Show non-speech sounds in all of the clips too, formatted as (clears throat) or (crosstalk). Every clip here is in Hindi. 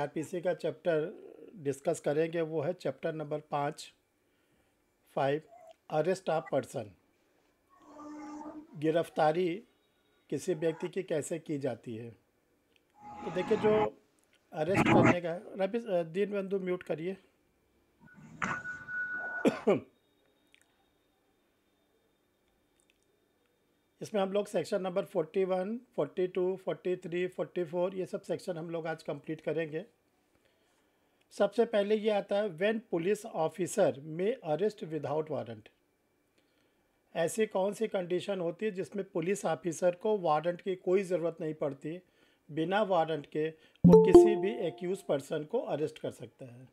आरपीसी का चैप्टर डिस्कस करेंगे वो है चैप्टर नंबर पाँच फाइव अरेस्ट ऑफ पर्सन गिरफ्तारी किसी व्यक्ति की कैसे की जाती है तो देखिए जो अरेस्ट करने का रबी दीन बंधु म्यूट करिए इसमें हम लोग सेक्शन नंबर 41, 42, 43, 44 ये सब सेक्शन हम लोग आज कंप्लीट करेंगे सबसे पहले ये आता है when police officer may arrest without warrant ऐसी कौन सी कंडीशन होती है जिसमें पुलिस ऑफिसर को वारंट की कोई ज़रूरत नहीं पड़ती बिना वारंट के वो किसी भी एक्यूज़ पर्सन को अरेस्ट कर सकता है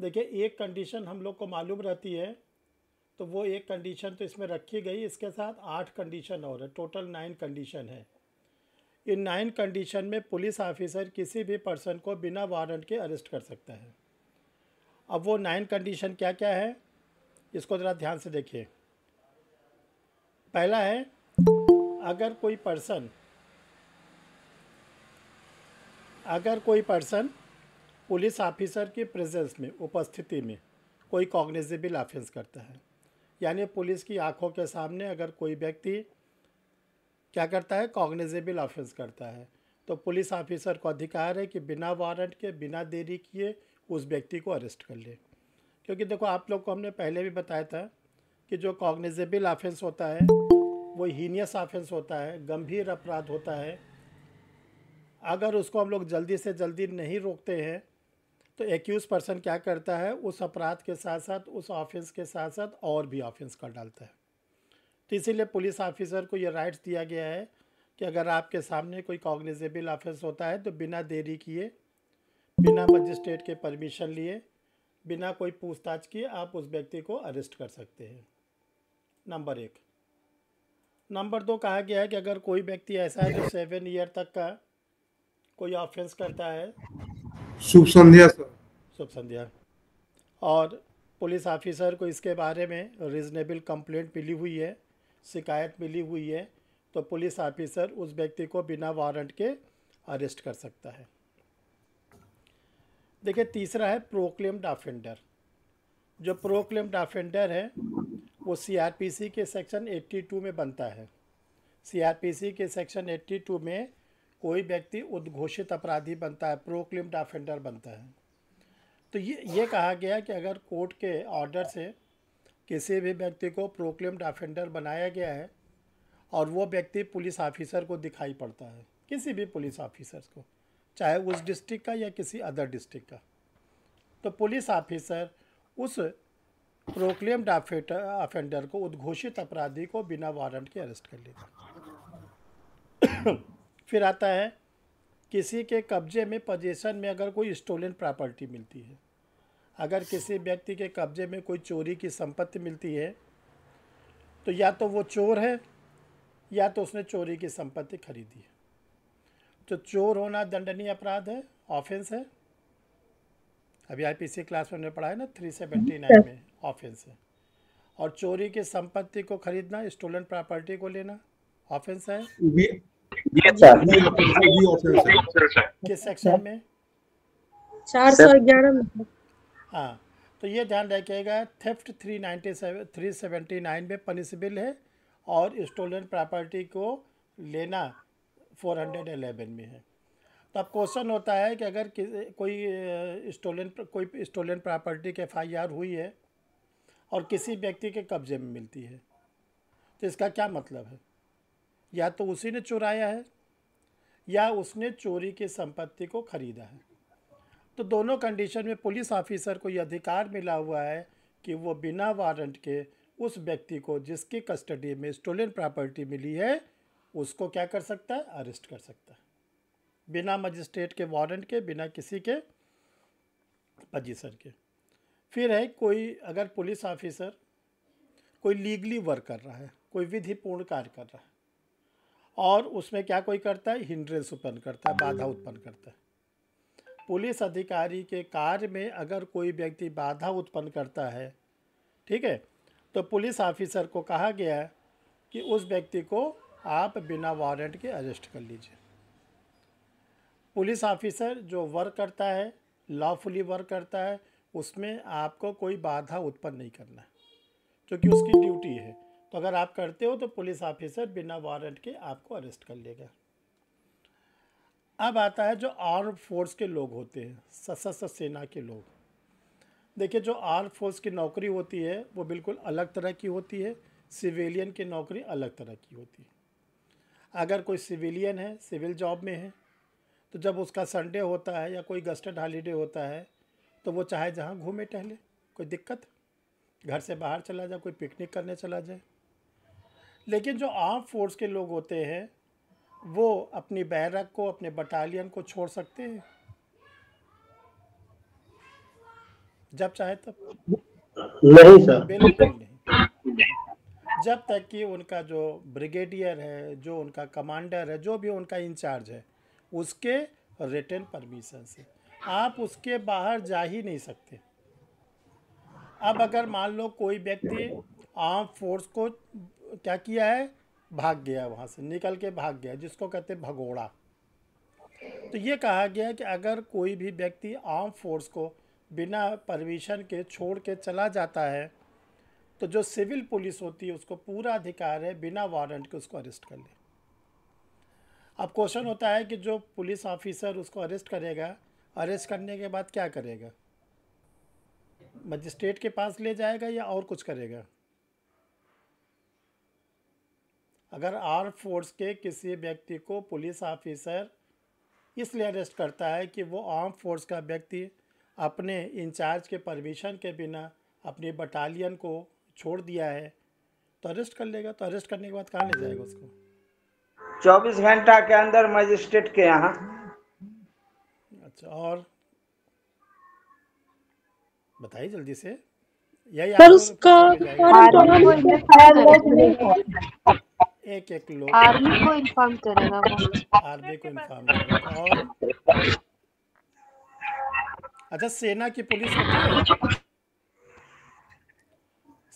देखिए एक कंडीशन हम लोग को मालूम रहती है तो वो एक कंडीशन तो इसमें रखी गई इसके साथ आठ कंडीशन और है टोटल नाइन कंडीशन है इन नाइन कंडीशन में पुलिस ऑफिसर किसी भी पर्सन को बिना वारंट के अरेस्ट कर सकता है अब वो नाइन कंडीशन क्या क्या है इसको ज़रा ध्यान से देखिए पहला है अगर कोई पर्सन अगर कोई पर्सन पुलिस ऑफिसर की प्रेजेंस में उपस्थिति में कोई कॉग्निजेबल ऑफेंस करता है यानी पुलिस की आंखों के सामने अगर कोई व्यक्ति क्या करता है कॉग्निजेबल ऑफेंस करता है तो पुलिस ऑफिसर को अधिकार है कि बिना वारंट के बिना देरी किए उस व्यक्ति को अरेस्ट कर ले क्योंकि देखो आप लोग को हमने पहले भी बताया था कि जो कॉग्निजेबल ऑफेंस होता है वो हीनियस ऑफेंस होता है गंभीर अपराध होता है अगर उसको हम लोग जल्दी से जल्दी नहीं रोकते हैं तो एक्यूज़ पर्सन क्या करता है उस अपराध के साथ साथ उस ऑफेंस के साथ साथ और भी ऑफेंस कर डालता है तो इसीलिए पुलिस ऑफिसर को ये राइट्स दिया गया है कि अगर आपके सामने कोई कॉग्निजेबल ऑफेंस होता है तो बिना देरी किए बिना मजिस्ट्रेट के परमिशन लिए बिना कोई पूछताछ किए आप उस व्यक्ति को अरेस्ट कर सकते हैं नंबर एक नंबर दो कहा गया है कि अगर कोई व्यक्ति ऐसा है जो सेवन ईयर तक का कोई ऑफेंस करता है शुभ संध्या सर शुभ संध्या और पुलिस ऑफिसर को इसके बारे में रिजनेबल कंप्लेंट मिली हुई है शिकायत मिली हुई है तो पुलिस ऑफिसर उस व्यक्ति को बिना वारंट के अरेस्ट कर सकता है देखिए तीसरा है प्रोक्लेम्ड ऑफेंडर जो प्रोक्लेम्ड ऑफेंडर है वो सीआरपीसी के सेक्शन 82 में बनता है सीआरपीसी के सेक्शन 82 में कोई व्यक्ति उद्घोषित अपराधी बनता है प्रोक्लेम्ड ऑफेंडर बनता है तो ये ये कहा गया कि अगर कोर्ट के ऑर्डर से किसी भी व्यक्ति को प्रोक्लेम्ड ऑफेंडर बनाया गया है और वो व्यक्ति पुलिस ऑफिसर को दिखाई पड़ता है किसी भी पुलिस ऑफिसर को चाहे उस डिस्ट्रिक्ट का या किसी अदर डिस्ट्रिक्ट का तो पुलिस ऑफिसर उस प्रोक्लेम्ड ऑफेंडर को उद्घोषित अपराधी को बिना वारंट के अरेस्ट कर लेता फिर आता है किसी के कब्जे में पजेशन में अगर कोई स्टोलन प्रॉपर्टी मिलती है अगर किसी व्यक्ति के कब्जे में कोई चोरी की संपत्ति मिलती है तो या तो वो चोर है या तो उसने चोरी की संपत्ति खरीदी है तो चोर होना दंडनीय अपराध है ऑफेंस है अभी आई पी क्लास में हमने पढ़ा है ना थ्री सेवेंटी नाइन में ऑफेंस है और चोरी की संपत्ति को खरीदना स्टोलन प्रॉपर्टी को लेना ऑफेंस है हाँ मतलब किस सेक्शन में चार सौ ग्यारह में हाँ तो ये ध्यान रखिएगा थेफ्ट 397 379 में पनिसिबल है और स्टोलन प्रॉपर्टी को लेना 411 में है तो अब क्वेश्चन होता है कि अगर कोई स्टोलन कोई स्टोलन प्रॉपर्टी के एफ हुई है और किसी व्यक्ति के कब्जे में मिलती है तो इसका क्या मतलब है या तो उसी ने चुराया है या उसने चोरी की संपत्ति को खरीदा है तो दोनों कंडीशन में पुलिस ऑफिसर को यह अधिकार मिला हुआ है कि वो बिना वारंट के उस व्यक्ति को जिसकी कस्टडी में स्टोलन प्रॉपर्टी मिली है उसको क्या कर सकता है अरेस्ट कर सकता है बिना मजिस्ट्रेट के वारंट के बिना किसी के पजिशन के फिर है कोई अगर पुलिस ऑफिसर कोई लीगली वर्क कर रहा है कोई विधिपूर्ण कार्य कर रहा है और उसमें क्या कोई करता है हिंड्रेंस उत्पन्न करता है बाधा उत्पन्न करता है पुलिस अधिकारी के कार्य में अगर कोई व्यक्ति बाधा उत्पन्न करता है ठीक है तो पुलिस ऑफिसर को कहा गया है कि उस व्यक्ति को आप बिना वारंट के अरेस्ट कर लीजिए पुलिस ऑफिसर जो वर्क करता है लॉफुली वर्क करता है उसमें आपको कोई बाधा उत्पन्न नहीं करना क्योंकि उसकी ड्यूटी है तो अगर आप करते हो तो पुलिस ऑफिसर बिना वारंट के आपको अरेस्ट कर लेगा अब आता है जो आर्म फोर्स के लोग होते हैं सशस्त्र सेना के लोग देखिए जो आर्म फोर्स की नौकरी होती है वो बिल्कुल अलग तरह की होती है सिविलियन की नौकरी अलग तरह की होती है अगर कोई सिविलियन है सिविल जॉब में है तो जब उसका संडे होता है या कोई गस्टेड हॉलीडे होता है तो वो चाहे जहाँ घूमे टहले कोई दिक्कत घर से बाहर चला जाए कोई पिकनिक करने चला जाए लेकिन जो आर्म फोर्स के लोग होते हैं वो अपनी बैरक को अपने बटालियन को छोड़ सकते हैं जब चाहे तब नहीं सर बिल्कुल नहीं जब तक कि उनका जो ब्रिगेडियर है जो उनका कमांडर है जो भी उनका इंचार्ज है उसके रिटर्न परमिशन से आप उसके बाहर जा ही नहीं सकते अब अगर मान लो कोई व्यक्ति आर्म फोर्स को क्या किया है भाग गया वहाँ से निकल के भाग गया जिसको कहते हैं भगोड़ा तो ये कहा गया कि अगर कोई भी व्यक्ति आर्म फोर्स को बिना परमिशन के छोड़ के चला जाता है तो जो सिविल पुलिस होती है उसको पूरा अधिकार है बिना वारंट के उसको अरेस्ट कर ले अब क्वेश्चन होता है कि जो पुलिस ऑफिसर उसको अरेस्ट करेगा अरेस्ट करने के बाद क्या करेगा मजिस्ट्रेट के पास ले जाएगा या और कुछ करेगा अगर आर्म फोर्स के किसी व्यक्ति को पुलिस ऑफिसर इसलिए अरेस्ट करता है कि वो आर्म फोर्स का व्यक्ति अपने इंचार्ज के परमिशन के बिना अपनी बटालियन को छोड़ दिया है तो अरेस्ट कर लेगा तो अरेस्ट करने के बाद कहाँ ले जाएगा उसको 24 घंटा के अंदर मजिस्ट्रेट के यहाँ अच्छा और बताइए जल्दी से यही उसका एक एक लोग आर्मी को इन्फॉर्म करेगा आर्मी को इन्फॉर्म करेगा और अच्छा सेना की पुलिस होती है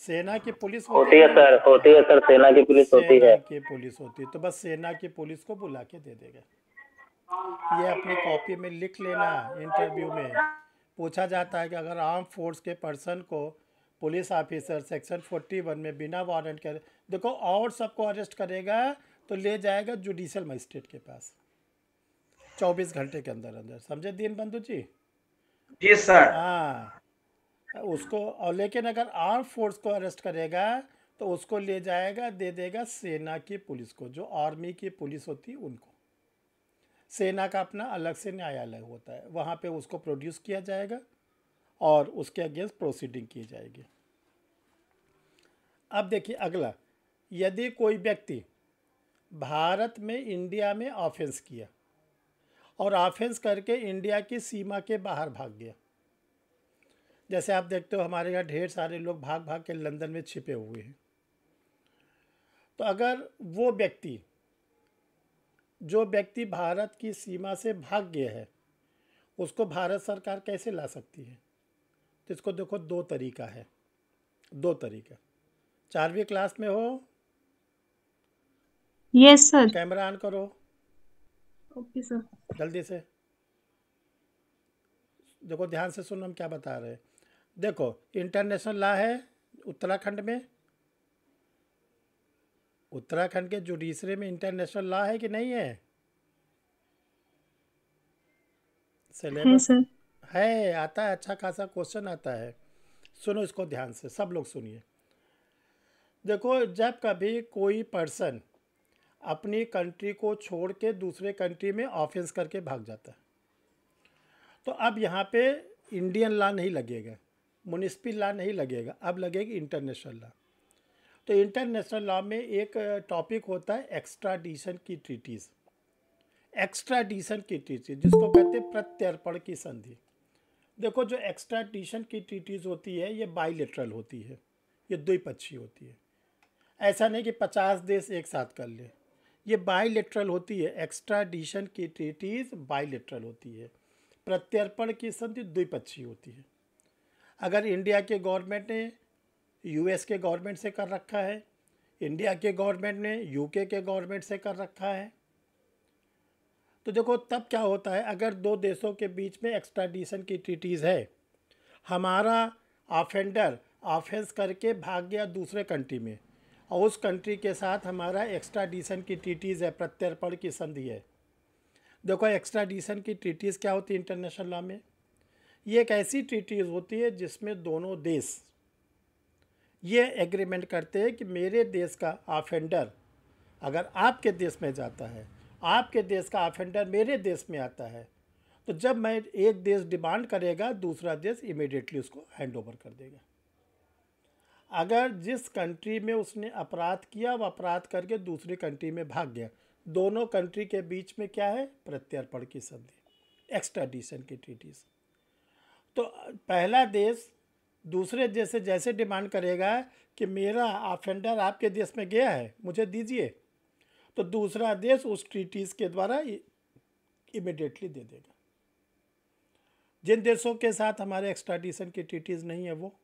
सेना की पुलिस होती है सर होती है सर सेना की पुलिस होती है की पुलिस होती है तो बस सेना की पुलिस को बुला के दे देगा ये अपनी कॉपी में लिख लेना इंटरव्यू में पूछा जाता है कि अगर आर्म फोर्स के पर्सन को पुलिस ऑफिसर सेक्शन 41 में बिना वारंट के देखो और सबको अरेस्ट करेगा तो ले जाएगा जुडिशल मजिस्ट्रेट के पास चौबीस घंटे के अंदर अंदर समझे दीन बंधु जी जी सर हाँ उसको और लेकिन अगर आर्म फोर्स को अरेस्ट करेगा तो उसको ले जाएगा दे देगा सेना की पुलिस को जो आर्मी की पुलिस होती है उनको सेना का अपना अलग से न्यायालय होता है वहाँ पे उसको प्रोड्यूस किया जाएगा और उसके अगेंस्ट प्रोसीडिंग की जाएगी अब देखिए अगला यदि कोई व्यक्ति भारत में इंडिया में ऑफेंस किया और ऑफेंस करके इंडिया की सीमा के बाहर भाग गया जैसे आप देखते हो हमारे यहाँ ढेर सारे लोग भाग भाग के लंदन में छिपे हुए हैं तो अगर वो व्यक्ति जो व्यक्ति भारत की सीमा से भाग गया है उसको भारत सरकार कैसे ला सकती है तो इसको देखो दो तरीका है दो तरीका चारवीं क्लास में हो यस सर कैमरा ऑन करो ओके सर जल्दी से देखो ध्यान से सुनो हम क्या बता रहे हैं देखो इंटरनेशनल लॉ है उत्तराखंड में उत्तराखंड के जुडिशरी में इंटरनेशनल लॉ है कि नहीं है सिलेबस है आता है अच्छा खासा क्वेश्चन आता है सुनो इसको ध्यान से सब लोग सुनिए देखो जब कभी कोई पर्सन अपनी कंट्री को छोड़ के दूसरे कंट्री में ऑफेंस करके भाग जाता है तो अब यहाँ पे इंडियन लॉ नहीं लगेगा म्यूनिसपल लॉ नहीं लगेगा अब लगेगी इंटरनेशनल लॉ तो इंटरनेशनल लॉ में एक टॉपिक होता है एक्स्ट्राडिशन की ट्रीटीज़ एक्स्ट्राडिशन की ट्रीटीज़ जिसको कहते हैं प्रत्यर्पण की संधि देखो जो एक्स्ट्राडिशन की ट्रीटीज़ होती है ये बाइलेटरल होती है ये द्विपक्षीय होती है ऐसा नहीं कि पचास देश एक साथ कर ले ये बाइलेट्रल होती है एक्स्ट्राडिशन की ट्रीटीज बाइलेट्रल होती है प्रत्यर्पण की संधि द्विपक्षीय होती है अगर इंडिया के गवर्नमेंट ने यूएस के गवर्नमेंट से कर रखा है इंडिया के गवर्नमेंट ने यूके के गवर्नमेंट से कर रखा है तो देखो तब क्या होता है अगर दो देशों के बीच में एक्स्ट्राडिशन की ट्रीटीज़ है हमारा ऑफेंडर ऑफेंस करके भाग गया दूसरे कंट्री में और उस कंट्री के साथ हमारा एक्स्ट्राडिशन की ट्रीटीज़ है प्रत्यर्पण की संधि है देखो एक्स्ट्राडिशन की ट्रीटीज़ क्या होती है इंटरनेशनल लॉ में ये एक ऐसी ट्रीटीज़ होती है जिसमें दोनों देश ये एग्रीमेंट करते हैं कि मेरे देश का ऑफेंडर अगर आपके देश में जाता है आपके देश का ऑफेंडर मेरे देश में आता है तो जब मैं एक देश डिमांड करेगा दूसरा देश इमीडिएटली उसको हैंड ओवर कर देगा अगर जिस कंट्री में उसने अपराध किया वह अपराध करके दूसरी कंट्री में भाग गया दोनों कंट्री के बीच में क्या है प्रत्यर्पण की संधि एक्स्ट्राडिशन की ट्रीटीज तो पहला देश दूसरे देश से जैसे डिमांड करेगा कि मेरा ऑफेंडर आपके देश में गया है मुझे दीजिए तो दूसरा देश उस ट्रीटीज़ के द्वारा इमिडिएटली दे देगा जिन देशों के साथ हमारे एक्स्ट्राडिशन की ट्रीटीज़ नहीं है वो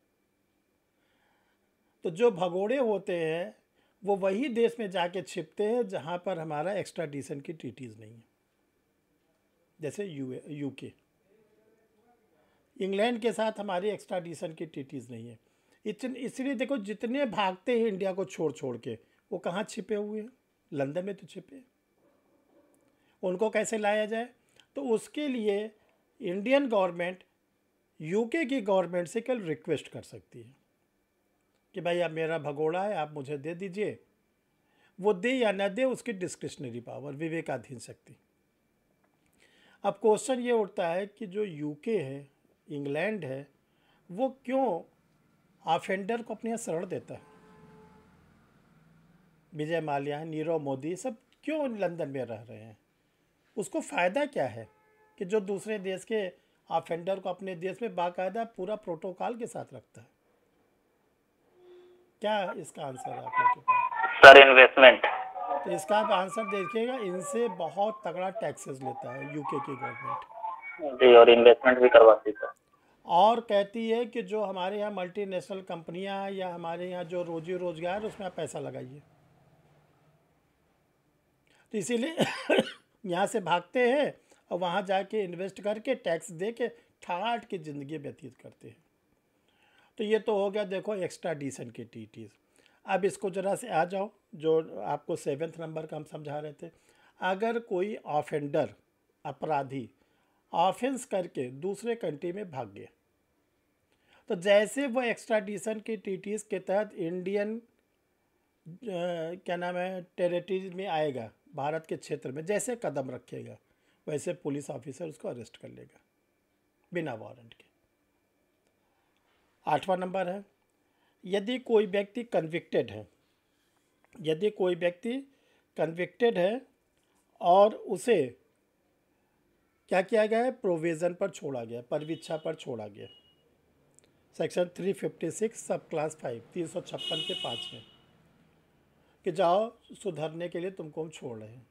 तो जो भगोड़े होते हैं वो वही देश में जाके छिपते हैं जहाँ पर हमारा एक्स्ट्राडिशन की ट्रीटीज़ नहीं है जैसे यू यूके इंग्लैंड के साथ हमारी एक्स्ट्राडिशन की ट्रीटीज़ नहीं है इतने इसलिए देखो जितने भागते हैं इंडिया को छोड़ छोड़ के वो कहाँ छिपे हुए हैं लंदन में तो छिपे उनको कैसे लाया जाए तो उसके लिए इंडियन गवर्नमेंट यूके की गवर्नमेंट से कल रिक्वेस्ट कर सकती है कि भाई आप मेरा भगोड़ा है आप मुझे दे दीजिए वो दे या ना दे उसकी डिस्क्रिशनरी पावर विवेकाधीन शक्ति अब क्वेश्चन ये उठता है कि जो यूके है इंग्लैंड है वो क्यों ऑफेंडर को अपने यहाँ शरण देता है विजय माल्या नीरव मोदी सब क्यों लंदन में रह रहे हैं उसको फ़ायदा क्या है कि जो दूसरे देश के ऑफेंडर को अपने देश में बाकायदा पूरा प्रोटोकॉल के साथ रखता है क्या इसका आंसर है आप के पास सर इन्वेस्टमेंट तो इसका आप आंसर देखिएगा इनसे बहुत तगड़ा टैक्सेस लेता है यूके की गवर्नमेंट जी और इन्वेस्टमेंट भी करवाती है और कहती है कि जो हमारे यहाँ मल्टीनेशनल कंपनियाँ या हमारे यहाँ जो रोजी रोजगार उसमें आप पैसा लगाइए तो इसीलिए (coughs) यहाँ से भागते हैं और वहाँ जाके इन्वेस्ट करके टैक्स दे के ठाट की ज़िंदगी व्यतीत करते हैं तो ये तो हो गया देखो एक्स्ट्रा डिशन की टी अब इसको ज़रा से आ जाओ जो आपको सेवेंथ नंबर का हम समझा रहे थे अगर कोई ऑफेंडर अपराधी ऑफेंस करके दूसरे कंट्री में भाग गया तो जैसे वो एक्स्ट्रा डिसन की टीटीज के तहत इंडियन क्या नाम है टेरेटरीज में आएगा भारत के क्षेत्र में जैसे कदम रखेगा वैसे पुलिस ऑफिसर उसको अरेस्ट कर लेगा बिना वारंट के आठवां नंबर है यदि कोई व्यक्ति कन्विक्टेड है यदि कोई व्यक्ति कन्विक्टेड है और उसे क्या किया गया है प्रोविज़न पर छोड़ा गया परविच्छा पर छोड़ा गया section three fifty six sub class five तीन सौ छप्पन के पाँच में कि जाओ सुधरने के लिए तुमको हम छोड़ रहे हैं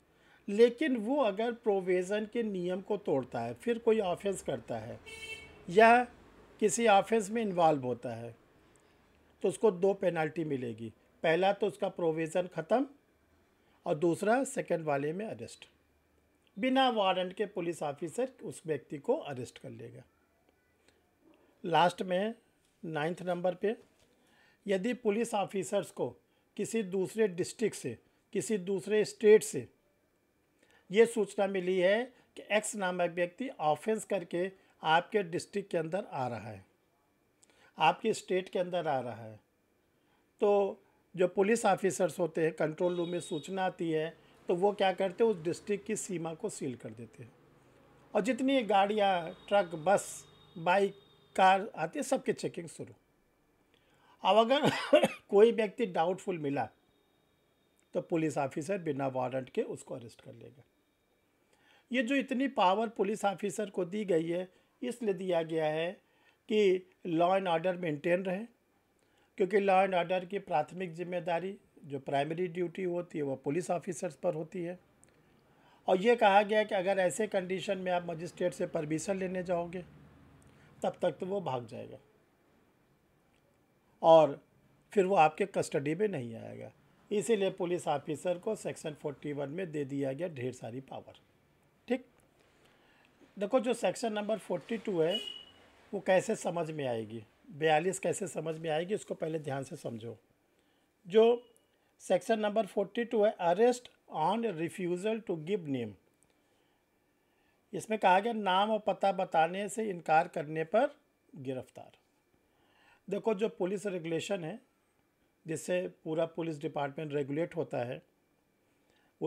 लेकिन वो अगर प्रोविज़न के नियम को तोड़ता है फिर कोई ऑफेंस करता है या किसी ऑफेंस में इन्वॉल्व होता है तो उसको दो पेनल्टी मिलेगी पहला तो उसका प्रोविज़न ख़त्म और दूसरा सेकंड वाले में अरेस्ट बिना वारंट के पुलिस ऑफिसर उस व्यक्ति को अरेस्ट कर लेगा लास्ट में नाइन्थ नंबर पे यदि पुलिस ऑफिसर्स को किसी दूसरे डिस्ट्रिक्ट से किसी दूसरे स्टेट से ये सूचना मिली है कि एक्स नामक व्यक्ति ऑफेंस करके आपके डिस्ट्रिक्ट के अंदर आ रहा है आपके स्टेट के अंदर आ रहा है तो जो पुलिस ऑफिसर्स होते हैं कंट्रोल रूम में सूचना आती है तो वो क्या करते हैं उस डिस्ट्रिक्ट की सीमा को सील कर देते हैं और जितनी गाड़ियाँ ट्रक बस बाइक कार आती है सबकी चेकिंग शुरू अब अगर (coughs) कोई व्यक्ति डाउटफुल मिला तो पुलिस ऑफिसर बिना वारंट के उसको अरेस्ट कर लेगा ये जो इतनी पावर पुलिस ऑफिसर को दी गई है इसलिए दिया गया है कि लॉ एंड ऑर्डर मेंटेन रहे क्योंकि लॉ एंड ऑर्डर की प्राथमिक जिम्मेदारी जो प्राइमरी ड्यूटी होती है वह पुलिस ऑफिसर्स पर होती है और ये कहा गया कि अगर ऐसे कंडीशन में आप मजिस्ट्रेट से परमिशन लेने जाओगे तब तक तो वो भाग जाएगा और फिर वो आपके कस्टडी में नहीं आएगा इसीलिए पुलिस ऑफिसर को सेक्शन 41 में दे दिया गया ढेर सारी पावर देखो जो सेक्शन नंबर फोर्टी टू है वो कैसे समझ में आएगी बयालीस कैसे समझ में आएगी उसको पहले ध्यान से समझो जो सेक्शन नंबर फोर्टी टू है arrest on refusal to give name इसमें कहा गया नाम और पता बताने से इनकार करने पर गिरफ्तार देखो जो पुलिस रेगुलेशन है जिससे पूरा पुलिस डिपार्टमेंट रेगुलेट होता है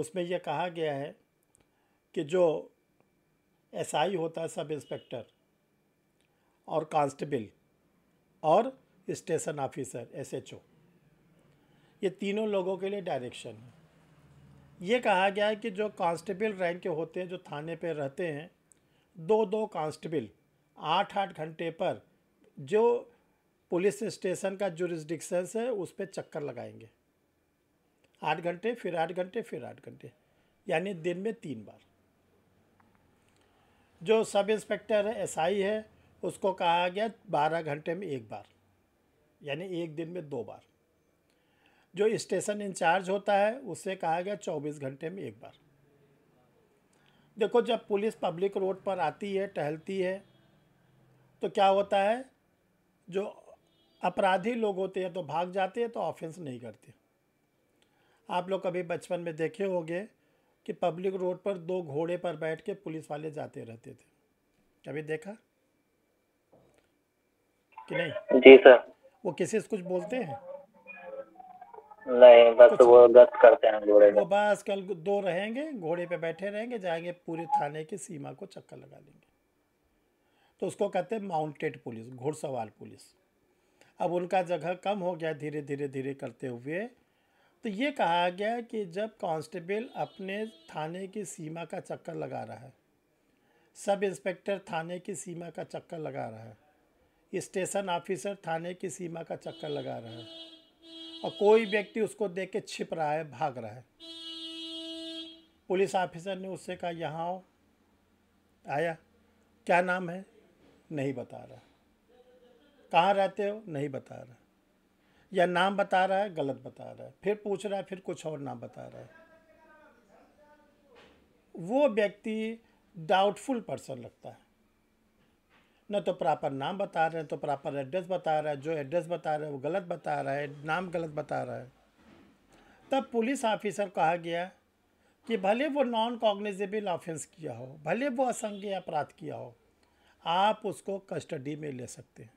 उसमें यह कहा गया है कि जो एसआई होता है सब इंस्पेक्टर और कांस्टेबल और स्टेशन ऑफिसर एसएचओ ये तीनों लोगों के लिए डायरेक्शन है ये कहा गया है कि जो कांस्टेबल रैंक के होते हैं जो थाने पे रहते हैं दो दो कांस्टेबल आठ आठ घंटे पर जो पुलिस स्टेशन का जो है उस पर चक्कर लगाएंगे आठ घंटे फिर आठ घंटे फिर आठ घंटे यानी दिन में तीन बार जो सब इंस्पेक्टर एसआई है उसको कहा गया बारह घंटे में एक बार यानी एक दिन में दो बार जो स्टेशन इंचार्ज होता है उससे कहा गया चौबीस घंटे में एक बार देखो जब पुलिस पब्लिक रोड पर आती है टहलती है तो क्या होता है जो अपराधी लोग होते हैं तो भाग जाते हैं तो ऑफेंस नहीं करते आप लोग कभी बचपन में देखे होंगे कि पब्लिक रोड पर दो घोड़े पर बैठ के पुलिस वाले जाते रहते थे कभी देखा कि नहीं जी सर वो किसी से कुछ बोलते हैं नहीं बस वो गत करते हैं घोड़े वो बस कल दो रहेंगे घोड़े पे बैठे रहेंगे जाएंगे पूरे थाने की सीमा को चक्कर लगा लेंगे तो उसको कहते हैं माउंटेड पुलिस घोड़सवार पुलिस अब उनका जगह कम हो गया धीरे धीरे धीरे करते हुए तो ये कहा गया कि जब कांस्टेबल अपने थाने की सीमा का चक्कर लगा रहा है सब इंस्पेक्टर थाने की सीमा का चक्कर लगा रहा है स्टेशन ऑफिसर थाने की सीमा का चक्कर लगा रहा है और कोई व्यक्ति उसको देख के छिप रहा है भाग रहा है पुलिस ऑफिसर ने उससे कहा यहाँ आओ आया क्या नाम है नहीं बता रहा कहाँ रहते हो नहीं बता रहा या नाम बता रहा है गलत बता रहा है फिर पूछ रहा है फिर कुछ और नाम बता रहा है वो व्यक्ति डाउटफुल पर्सन लगता है न तो प्रॉपर नाम बता रहे हैं तो प्रॉपर एड्रेस बता रहा है जो एड्रेस बता रहा है वो गलत बता रहा है नाम गलत बता रहा है तब पुलिस ऑफिसर कहा गया कि भले वो नॉन कॉग्निजेबल ऑफेंस किया हो भले वो असंज्ञ अपराध किया हो आप उसको कस्टडी में ले सकते हैं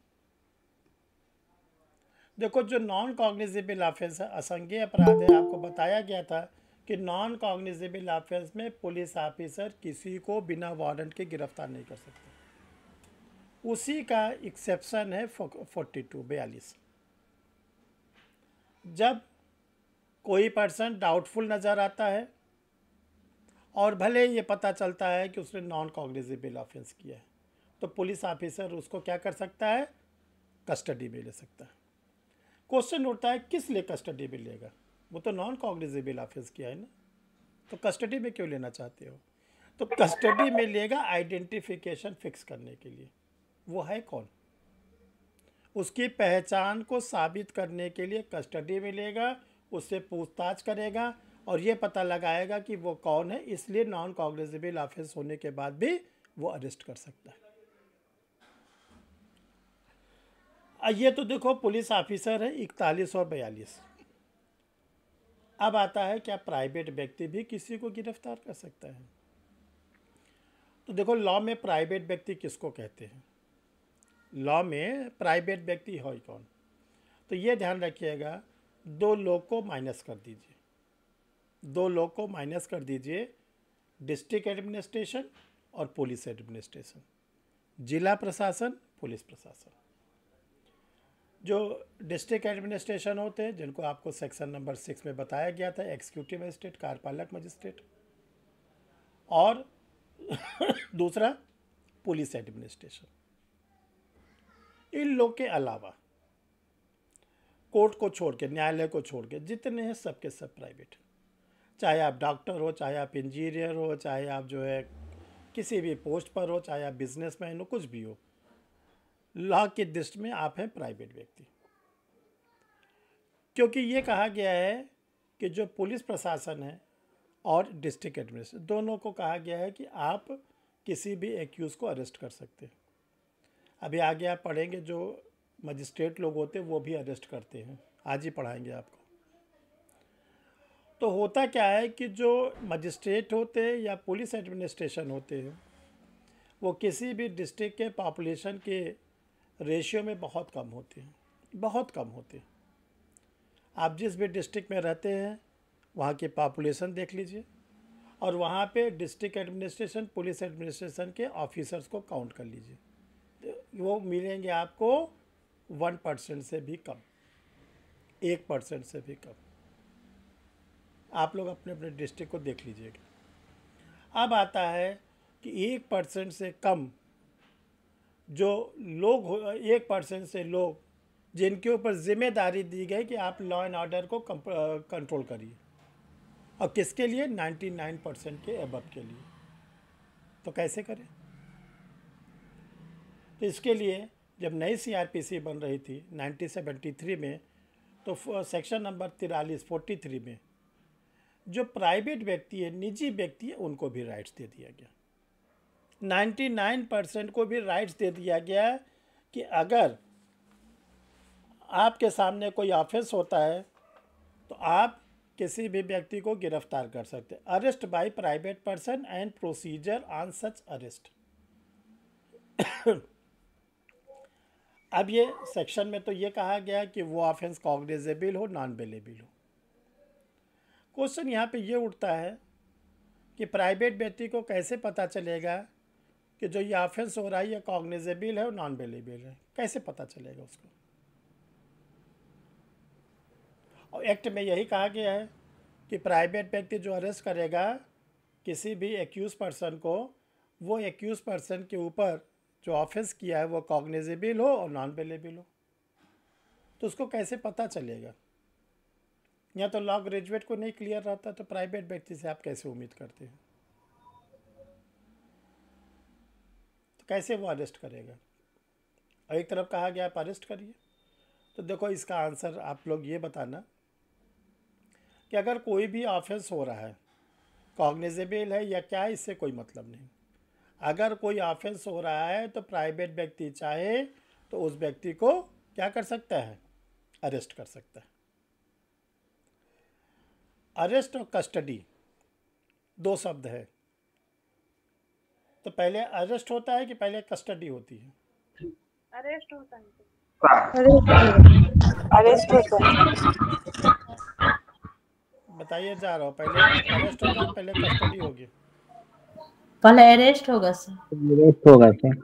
देखो जो नॉन कॉग्निजेबल ऑफेंस है असंघीय अपराध है आपको बताया गया था कि नॉन कॉग्निजेबल ऑफेंस में पुलिस ऑफिसर किसी को बिना वारंट के गिरफ्तार नहीं कर सकते उसी का एक्सेप्शन है फोर्टी टू बयालीस जब कोई पर्सन डाउटफुल नज़र आता है और भले ये पता चलता है कि उसने नॉन कॉग्निजेबल ऑफेंस किया है तो पुलिस ऑफिसर उसको क्या कर सकता है कस्टडी में ले सकता है क्वेश्चन उठता है किस लिए कस्टडी में लेगा वो तो नॉन कॉग्निजेबल ऑफेंस किया है ना तो कस्टडी में क्यों लेना चाहते हो तो कस्टडी में लेगा आइडेंटिफिकेशन फिक्स करने के लिए वो है कौन उसकी पहचान को साबित करने के लिए कस्टडी में लेगा उससे पूछताछ करेगा और ये पता लगाएगा कि वो कौन है इसलिए नॉन कॉग्निजेबल ऑफेंस होने के बाद भी वो अरेस्ट कर सकता है ये तो देखो पुलिस ऑफिसर है इकतालीस और बयालीस अब आता है क्या प्राइवेट व्यक्ति भी किसी को गिरफ्तार कर सकता है तो देखो लॉ में प्राइवेट व्यक्ति किसको कहते हैं लॉ में प्राइवेट व्यक्ति हो कौन तो ये ध्यान रखिएगा दो लोग को माइनस कर दीजिए दो लोग को माइनस कर दीजिए डिस्ट्रिक्ट एडमिनिस्ट्रेशन और पुलिस एडमिनिस्ट्रेशन जिला प्रशासन पुलिस प्रशासन जो डिस्ट्रिक्ट एडमिनिस्ट्रेशन होते हैं जिनको आपको सेक्शन नंबर सिक्स में बताया गया था एक्सिक्यूटिव मजिस्ट्रेट कार्यपालक मजिस्ट्रेट और (laughs) दूसरा पुलिस एडमिनिस्ट्रेशन इन लोग के अलावा कोर्ट को छोड़ के न्यायालय को छोड़ के जितने हैं सब के सब प्राइवेट चाहे आप डॉक्टर हो चाहे आप इंजीनियर हो चाहे आप जो है किसी भी पोस्ट पर हो चाहे आप बिजनेसमैन हो कुछ भी हो लॉ की दृष्टि में आप हैं प्राइवेट व्यक्ति क्योंकि ये कहा गया है कि जो पुलिस प्रशासन है और डिस्ट्रिक्ट एडमिनिस्ट्रेशन दोनों को कहा गया है कि आप किसी भी एक्यूज़ को अरेस्ट कर सकते हैं अभी आगे आप पढ़ेंगे जो मजिस्ट्रेट लोग होते हैं वो भी अरेस्ट करते हैं आज ही पढ़ाएंगे आपको तो होता क्या है कि जो मजिस्ट्रेट होते हैं या पुलिस एडमिनिस्ट्रेशन होते हैं वो किसी भी डिस्ट्रिक्ट के पॉपुलेशन के रेशियो में बहुत कम होते हैं बहुत कम होते हैं आप जिस भी डिस्ट्रिक्ट में रहते हैं वहाँ की पॉपुलेशन देख लीजिए और वहाँ पे डिस्ट्रिक्ट एडमिनिस्ट्रेशन पुलिस एडमिनिस्ट्रेशन के ऑफिसर्स को काउंट कर लीजिए वो मिलेंगे आपको वन परसेंट से भी कम एक परसेंट से भी कम आप लोग अपने अपने डिस्ट्रिक्ट को देख लीजिएगा अब आता है कि एक परसेंट से कम जो लोग एक परसेंट से लोग जिनके ऊपर जिम्मेदारी दी गई कि आप लॉ एंड ऑर्डर को कंट्रोल करिए और किसके लिए 99 परसेंट के एबब के लिए तो कैसे करें तो इसके लिए जब नई सीआरपीसी बन रही थी 1973 में तो सेक्शन नंबर तिरालीस फोर्टी थ्री में जो प्राइवेट व्यक्ति है निजी व्यक्ति है उनको भी राइट्स दे दिया गया 99 परसेंट को भी राइट्स दे दिया गया है कि अगर आपके सामने कोई ऑफेंस होता है तो आप किसी भी व्यक्ति को गिरफ्तार कर सकते हैं arrest by private person and procedure on such arrest अब ये सेक्शन में तो ये कहा गया कि वो ऑफेंस कॉग्रेजेबल हो नॉन बेलेबल हो क्वेश्चन यहाँ पे ये उठता है कि प्राइवेट व्यक्ति को कैसे पता चलेगा कि जो ये ऑफेंस हो रहा है ये कॉग्निजेबल है और नॉन वेलेबल है कैसे पता चलेगा उसको और एक्ट में यही कहा गया है कि प्राइवेट व्यक्ति जो अरेस्ट करेगा किसी भी एक्यूज पर्सन को वो एक्यूज पर्सन के ऊपर जो ऑफेंस किया है वो कॉग्निजेबल हो और नॉन वेलेबल हो तो उसको कैसे पता चलेगा या तो लॉ ग्रेजुएट को नहीं क्लियर रहता तो प्राइवेट व्यक्ति से आप कैसे उम्मीद करते हैं कैसे वो अरेस्ट करेगा और एक तरफ कहा गया आप अरेस्ट करिए तो देखो इसका आंसर आप लोग ये बताना कि अगर कोई भी ऑफेंस हो रहा है कॉग्निजेबल है या क्या इससे कोई मतलब नहीं अगर कोई ऑफेंस हो रहा है तो प्राइवेट व्यक्ति चाहे तो उस व्यक्ति को क्या कर सकता है अरेस्ट कर सकता है अरेस्ट और कस्टडी दो शब्द है तो पहले अरेस्ट होता है कि पहले कस्टडी होती है अरेस्ट होता है अरेस्ट होता है बताइए जा रहा हूँ पहले अरेस्ट होगा पहले कस्टडी होगी पहले अरेस्ट होगा सर अरेस्ट होगा सर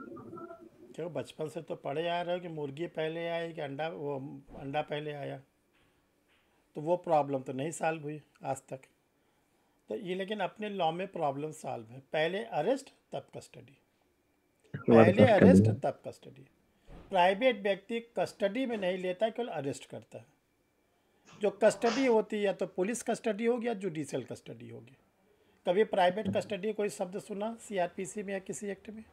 क्यों बचपन से तो पढ़े आ रहे हो कि मुर्गी पहले आई कि अंडा वो अंडा पहले आया तो वो प्रॉब्लम तो नहीं सॉल्व हुई आज तक तो ये लेकिन अपने लॉ में प्रॉब्लम सॉल्व है पहले अरेस्ट तब कस्टडी पहले अरेस्ट तब कस्टडी प्राइवेट व्यक्ति कस्टडी में नहीं लेता केवल अरेस्ट करता है जो कस्टडी होती है या तो पुलिस कस्टडी होगी या जुडिशल कस्टडी होगी कभी प्राइवेट कस्टडी कोई शब्द सुना सीआरपीसी में या किसी एक्ट में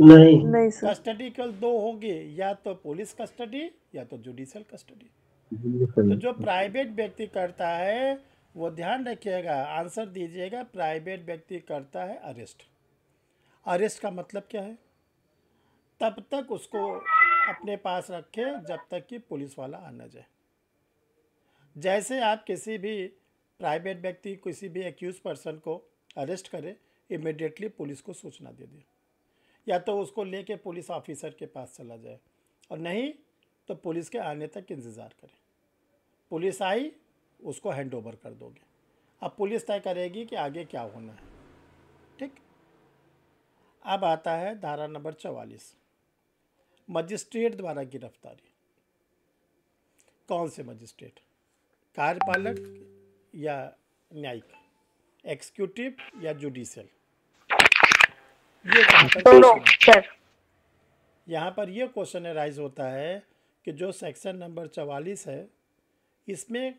नहीं नहीं कस्टडी केवल दो होगी या तो पुलिस कस्टडी या तो जुडिशियल कस्टडी तो जो प्राइवेट व्यक्ति करता है वो ध्यान रखिएगा आंसर दीजिएगा प्राइवेट व्यक्ति करता है अरेस्ट अरेस्ट का मतलब क्या है तब तक उसको अपने पास रखें जब तक कि पुलिस वाला आ जाए जैसे आप किसी भी प्राइवेट व्यक्ति किसी भी एक्यूज पर्सन को अरेस्ट करें इमिडिएटली पुलिस को सूचना दे दें या तो उसको लेके पुलिस ऑफिसर के पास चला जाए और नहीं तो पुलिस के आने तक इंतज़ार करें पुलिस आई उसको हैंड ओवर कर दोगे अब पुलिस तय करेगी कि आगे क्या होना है ठीक अब आता है धारा नंबर चवालीस मजिस्ट्रेट द्वारा गिरफ्तारी कौन से मजिस्ट्रेट कार्यपालक या न्यायिक एक्सिक्यूटिव या जुडिशियल यहाँ पर यह क्वेश्चन राइज होता है कि जो सेक्शन नंबर चवालीस है इसमें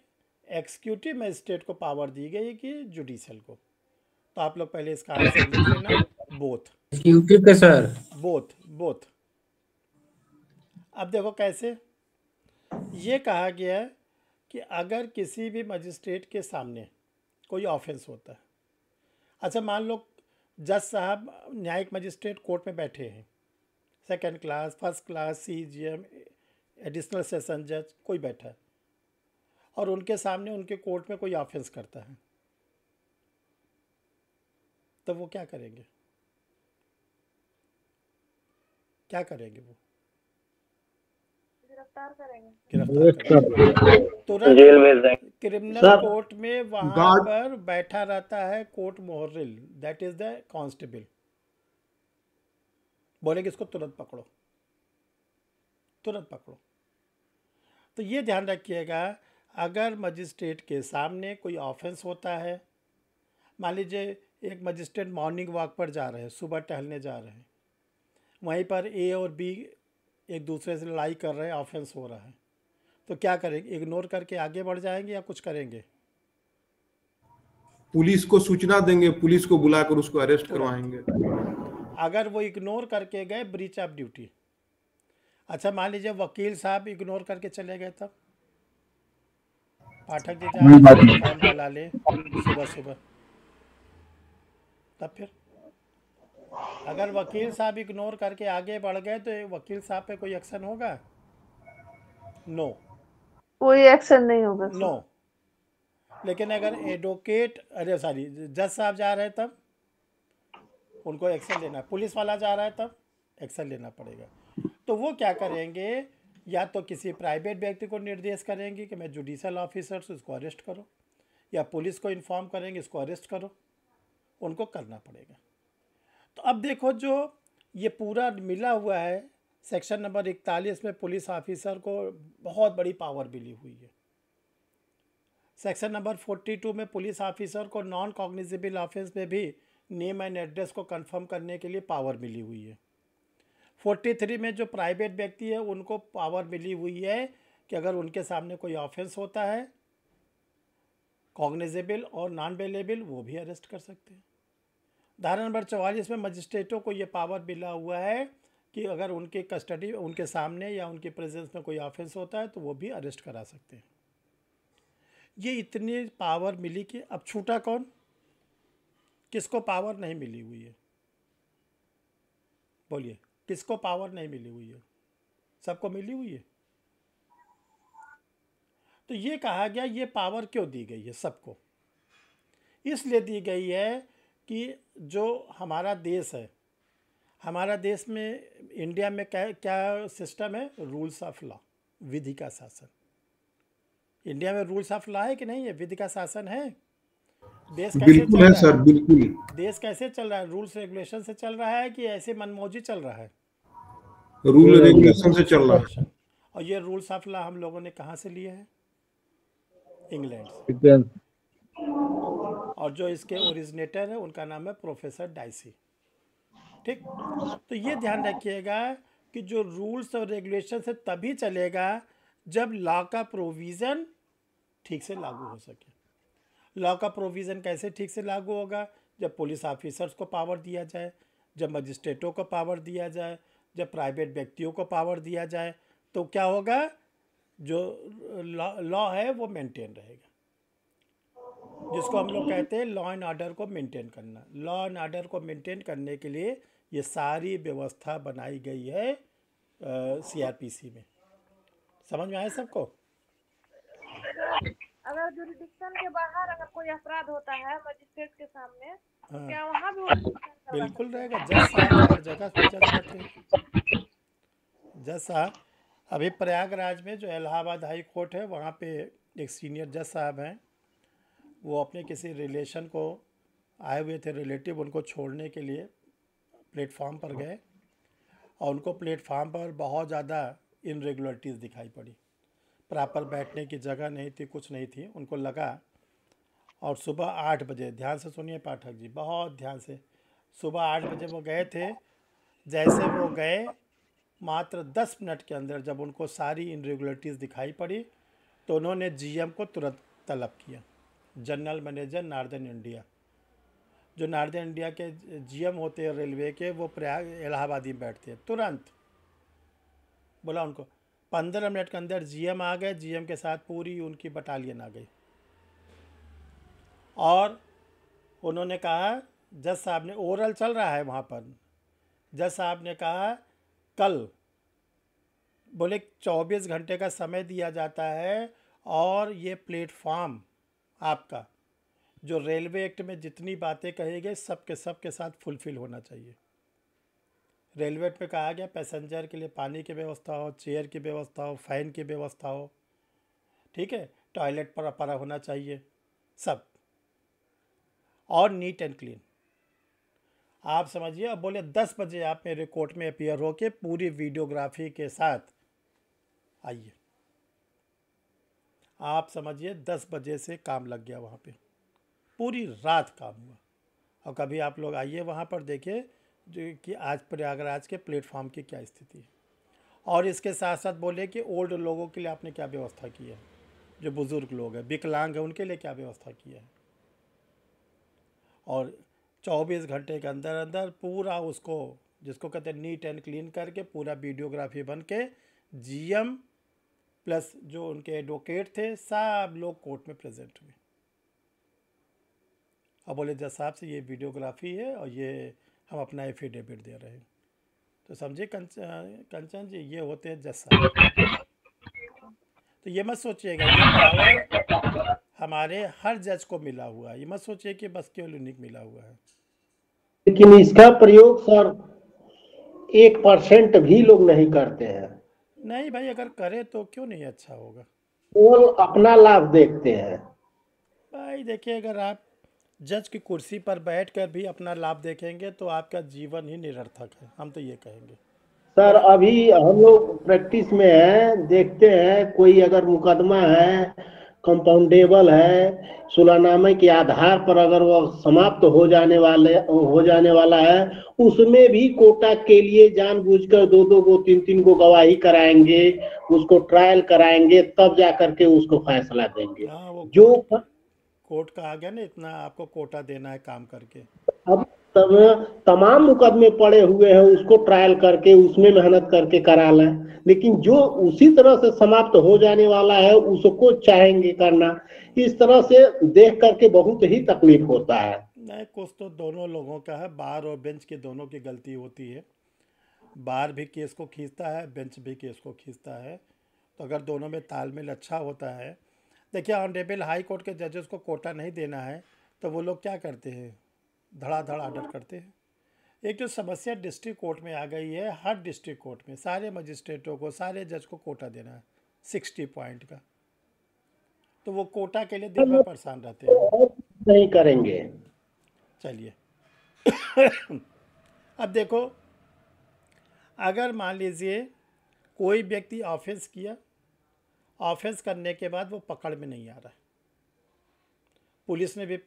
एक्सिक्यूटिव मजिस्ट्रेट को पावर दी गई है कि जुडिशल को तो आप लोग पहले इसका आंसर लिख लेना बोथ एक्सिक्यूटिव का सर बोथ बोथ अब देखो कैसे ये कहा गया है कि अगर किसी भी मजिस्ट्रेट के सामने कोई ऑफेंस होता है अच्छा मान लो जज साहब न्यायिक मजिस्ट्रेट कोर्ट में बैठे हैं second class first class C G M additional session जज कोई बैठा है और उनके सामने उनके कोर्ट में कोई ऑफेंस करता है तो वो क्या करेंगे क्या करेंगे वो गिरफ्तार क्रिमिनल कोर्ट में वहां पर बैठा रहता है कोर्ट मोहर्रिल दैट इज द कांस्टेबल बोलेंगे इसको तुरंत पकड़ो तुरंत पकड़ो तो ये ध्यान रखिएगा अगर मजिस्ट्रेट के सामने कोई ऑफेंस होता है मान लीजिए एक मजिस्ट्रेट मॉर्निंग वॉक पर जा रहे हैं सुबह टहलने जा रहे हैं वहीं पर ए और बी एक दूसरे से लड़ाई कर रहे हैं ऑफेंस हो रहा है तो क्या करेंगे इग्नोर करके आगे बढ़ जाएंगे या कुछ करेंगे पुलिस को सूचना देंगे पुलिस को बुलाकर उसको अरेस्ट करवाएंगे अगर वो इग्नोर करके गए ब्रीच ऑफ ड्यूटी अच्छा मान लीजिए वकील साहब इग्नोर करके चले गए तब पाठक जी चला ले सुबह सुबह तब फिर अगर वकील साहब इग्नोर करके आगे बढ़ गए तो वकील साहब पे कोई एक्शन होगा नो कोई एक्शन नहीं होगा नो लेकिन अगर एडवोकेट अरे सॉरी जज साहब जा रहे तब उनको एक्शन लेना पुलिस वाला जा रहा है तब एक्शन लेना पड़ेगा तो वो क्या करेंगे या तो किसी प्राइवेट व्यक्ति को निर्देश करेंगी कि मैं जुडिशल ऑफिसर्स उसको अरेस्ट करो या पुलिस को इन्फॉर्म करेंगे इसको अरेस्ट करो उनको करना पड़ेगा तो अब देखो जो ये पूरा मिला हुआ है सेक्शन नंबर इकतालीस में पुलिस ऑफिसर को बहुत बड़ी पावर मिली हुई है सेक्शन नंबर फोर्टी टू में पुलिस ऑफिसर को नॉन कॉग्निजिबल ऑफेंस में भी नेम एंड एड्रेस को कंफर्म करने के लिए पावर मिली हुई है फोर्टी थ्री में जो प्राइवेट व्यक्ति है उनको पावर मिली हुई है कि अगर उनके सामने कोई ऑफेंस होता है कॉग्निजेबल और नॉन वेलेबल वो भी अरेस्ट कर सकते हैं धारा नंबर चवालीस में मजिस्ट्रेटों को ये पावर मिला हुआ है कि अगर उनके कस्टडी उनके सामने या उनके प्रेजेंस में कोई ऑफेंस होता है तो वो भी अरेस्ट करा सकते हैं ये इतनी पावर मिली कि अब छूटा कौन किसको पावर नहीं मिली हुई है बोलिए किसको पावर नहीं मिली हुई है सबको मिली हुई है तो ये कहा गया ये पावर क्यों दी गई है सबको इसलिए दी गई है कि जो हमारा देश है हमारा देश में इंडिया में क्या क्या सिस्टम है रूल्स ऑफ लॉ विधि का शासन इंडिया में रूल्स ऑफ लॉ है कि नहीं है विधि का शासन है देश कैसे बिल्कुल है सर बिल्कुल देश कैसे चल रहा है रूल्स रेगुलेशन से चल रहा है कि ऐसे मनमौजी चल रहा है रूल रेगुलेशन से चल रहा है और ये रूल्स ऑफ लॉ हम लोगों ने कहा से लिए है इंग्लैंड और जो इसके ओरिजिनेटर है उनका नाम है प्रोफेसर डाइसी ठीक तो ये ध्यान रखिएगा कि जो रूल्स और रेगुलेशन से तभी चलेगा जब लॉ का प्रोविज़न ठीक से लागू हो सके लॉ का प्रोविज़न कैसे ठीक से लागू होगा जब पुलिस ऑफिसर्स को पावर दिया जाए जब मजिस्ट्रेटों को पावर दिया जाए जब प्राइवेट व्यक्तियों को पावर दिया जाए तो क्या होगा जो लॉ है वो मेंटेन रहेगा जिसको हम लोग कहते हैं लॉ एंड ऑर्डर को मेंटेन करना लॉ एंड ऑर्डर को मेंटेन करने के लिए ये सारी व्यवस्था बनाई गई है सीआरपीसी में समझ में आया सबको अगर जुरिडिक्शन के बाहर अगर कोई अपराध होता है मजिस्ट्रेट के सामने तो हाँ। क्या वहाँ भी बिल्कुल रहेगा जज साहब हर जगह जज करते जज साहब अभी प्रयागराज में जो इलाहाबाद हाई कोर्ट है वहाँ पे एक सीनियर जज साहब हैं वो अपने किसी रिलेशन को आए हुए थे रिलेटिव उनको छोड़ने के लिए प्लेटफॉर्म पर हाँ। गए और उनको प्लेटफॉर्म पर बहुत ज़्यादा इनरेगुलरिटीज़ दिखाई पड़ी प्रॉपर बैठने की जगह नहीं थी कुछ नहीं थी उनको लगा और सुबह आठ बजे ध्यान से सुनिए पाठक जी बहुत ध्यान से सुबह आठ बजे वो गए थे जैसे वो गए मात्र दस मिनट के अंदर जब उनको सारी इनरेगुलरिटीज़ दिखाई पड़ी तो उन्होंने जीएम को तुरंत तलब किया जनरल मैनेजर नार्दर्न इंडिया जो नार्दर्न इंडिया के जीएम होते हैं रेलवे के वो प्रयाग इलाहाबाद में बैठते हैं तुरंत बोला उनको पंद्रह मिनट के अंदर जीएम आ गए जीएम के साथ पूरी उनकी बटालियन आ गई और उन्होंने कहा जज साहब ने ओरल चल रहा है वहाँ पर जज साहब ने कहा कल बोले चौबीस घंटे का समय दिया जाता है और ये प्लेटफॉर्म आपका जो रेलवे एक्ट में जितनी बातें कही गई सब के सब के साथ फुलफ़िल होना चाहिए रेलवे में कहा गया पैसेंजर के लिए पानी की व्यवस्था हो चेयर की व्यवस्था हो फ़ैन की व्यवस्था हो ठीक है टॉयलेट पर अपरा होना चाहिए सब और नीट एंड क्लीन आप समझिए अब बोले दस बजे आप मेरे कोर्ट में अपियर होके पूरी वीडियोग्राफी के साथ आइए आप समझिए दस बजे से काम लग गया वहाँ पे पूरी रात काम हुआ और कभी आप लोग आइए वहाँ पर देखिए कि आज प्रयागराज के प्लेटफॉर्म की क्या स्थिति है और इसके साथ साथ बोले कि ओल्ड लोगों के लिए आपने क्या व्यवस्था की है जो बुज़ुर्ग लोग हैं विकलांग हैं उनके लिए क्या व्यवस्था की है और 24 घंटे के अंदर अंदर पूरा उसको जिसको कहते हैं नीट एंड क्लीन करके पूरा वीडियोग्राफी बन के जी प्लस जो उनके एडवोकेट थे सब लोग कोर्ट में प्रेजेंट हुए अब बोले जज साहब से ये वीडियोग्राफी है और ये हम अपना एफिडेविट दे रहे हैं तो समझे कंचन कंचन जी ये होते हैं जज तो ये मत सोचिएगा ये पावर हमारे हर जज को मिला हुआ है ये मत सोचिए कि बस केवल यूनिक मिला हुआ है लेकिन इसका प्रयोग सर एक परसेंट भी लोग नहीं करते हैं नहीं भाई अगर करे तो क्यों नहीं अच्छा होगा वो अपना लाभ देखते हैं भाई देखिए अगर आप जज की कुर्सी पर बैठकर भी अपना लाभ देखेंगे तो आपका जीवन ही निरर्थक है हम तो ये कहेंगे सर अभी हम लोग प्रैक्टिस में हैं देखते हैं कोई अगर मुकदमा है कंपाउंडेबल है सुलानामे के आधार पर अगर वो समाप्त तो हो जाने वाले हो जाने वाला है उसमें भी कोटा के लिए जानबूझकर दो दो को तीन तीन को गवाही कराएंगे उसको ट्रायल कराएंगे तब जा करके उसको फैसला देंगे हाँ, जो कोर्ट का आ गया ना इतना आपको कोटा देना है काम करके अब तब तमाम मुकदमे पड़े हुए हैं उसको ट्रायल करके उसमें मेहनत करके करा लें लेकिन जो उसी तरह से समाप्त हो जाने वाला है उसको चाहेंगे करना इस तरह से देख करके बहुत ही तकलीफ होता है नहीं कुछ तो दोनों लोगों का है बार और बेंच के दोनों की गलती होती है बार भी केस को खींचता है बेंच भी केस को खींचता है तो अगर दोनों में तालमेल अच्छा होता है देखिए ऑनरेबल हाई कोर्ट के जजेस को कोटा नहीं देना है तो वो लोग क्या करते हैं धड़ाधड़ आर्डर करते हैं एक जो समस्या डिस्ट्रिक्ट कोर्ट में आ गई है हर डिस्ट्रिक्ट कोर्ट में सारे मजिस्ट्रेटों को सारे जज को कोटा देना है सिक्सटी पॉइंट का तो वो कोटा के लिए दिन में परेशान रहते हैं नहीं करेंगे चलिए अब देखो अगर मान लीजिए कोई व्यक्ति ऑफेंस किया ऑफेंस करने के बाद वो पकड़ में नहीं आ रहा पुलिस ने भी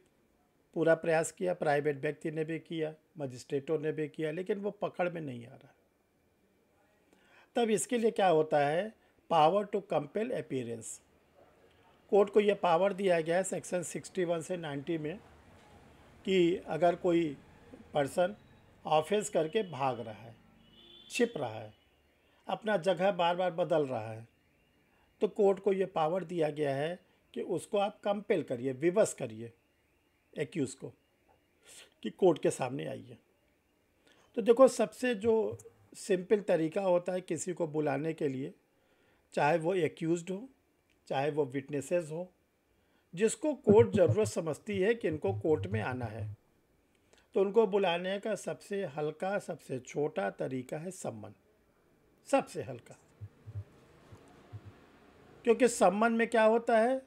पूरा प्रयास किया प्राइवेट व्यक्ति ने भी किया मजिस्ट्रेटों ने भी किया लेकिन वो पकड़ में नहीं आ रहा तब इसके लिए क्या होता है power to compel appearance court को ये पावर दिया गया है सेक्शन 61 से 90 में कि अगर कोई पर्सन ऑफेंस करके भाग रहा है छिप रहा है अपना जगह बार बार बदल रहा है तो कोर्ट को ये पावर दिया गया है कि उसको आप कंपेल करिए विवश करिए एक्यूज़ को कि कोर्ट के सामने आइए तो देखो सबसे जो सिंपल तरीका होता है किसी को बुलाने के लिए चाहे वो एक्यूज़ हो चाहे वो विटनेसेस हो जिसको कोर्ट ज़रूरत समझती है कि इनको कोर्ट में आना है तो उनको बुलाने का सबसे हल्का सबसे छोटा तरीका है सम्मन सबसे हल्का क्योंकि सम्मन में क्या होता है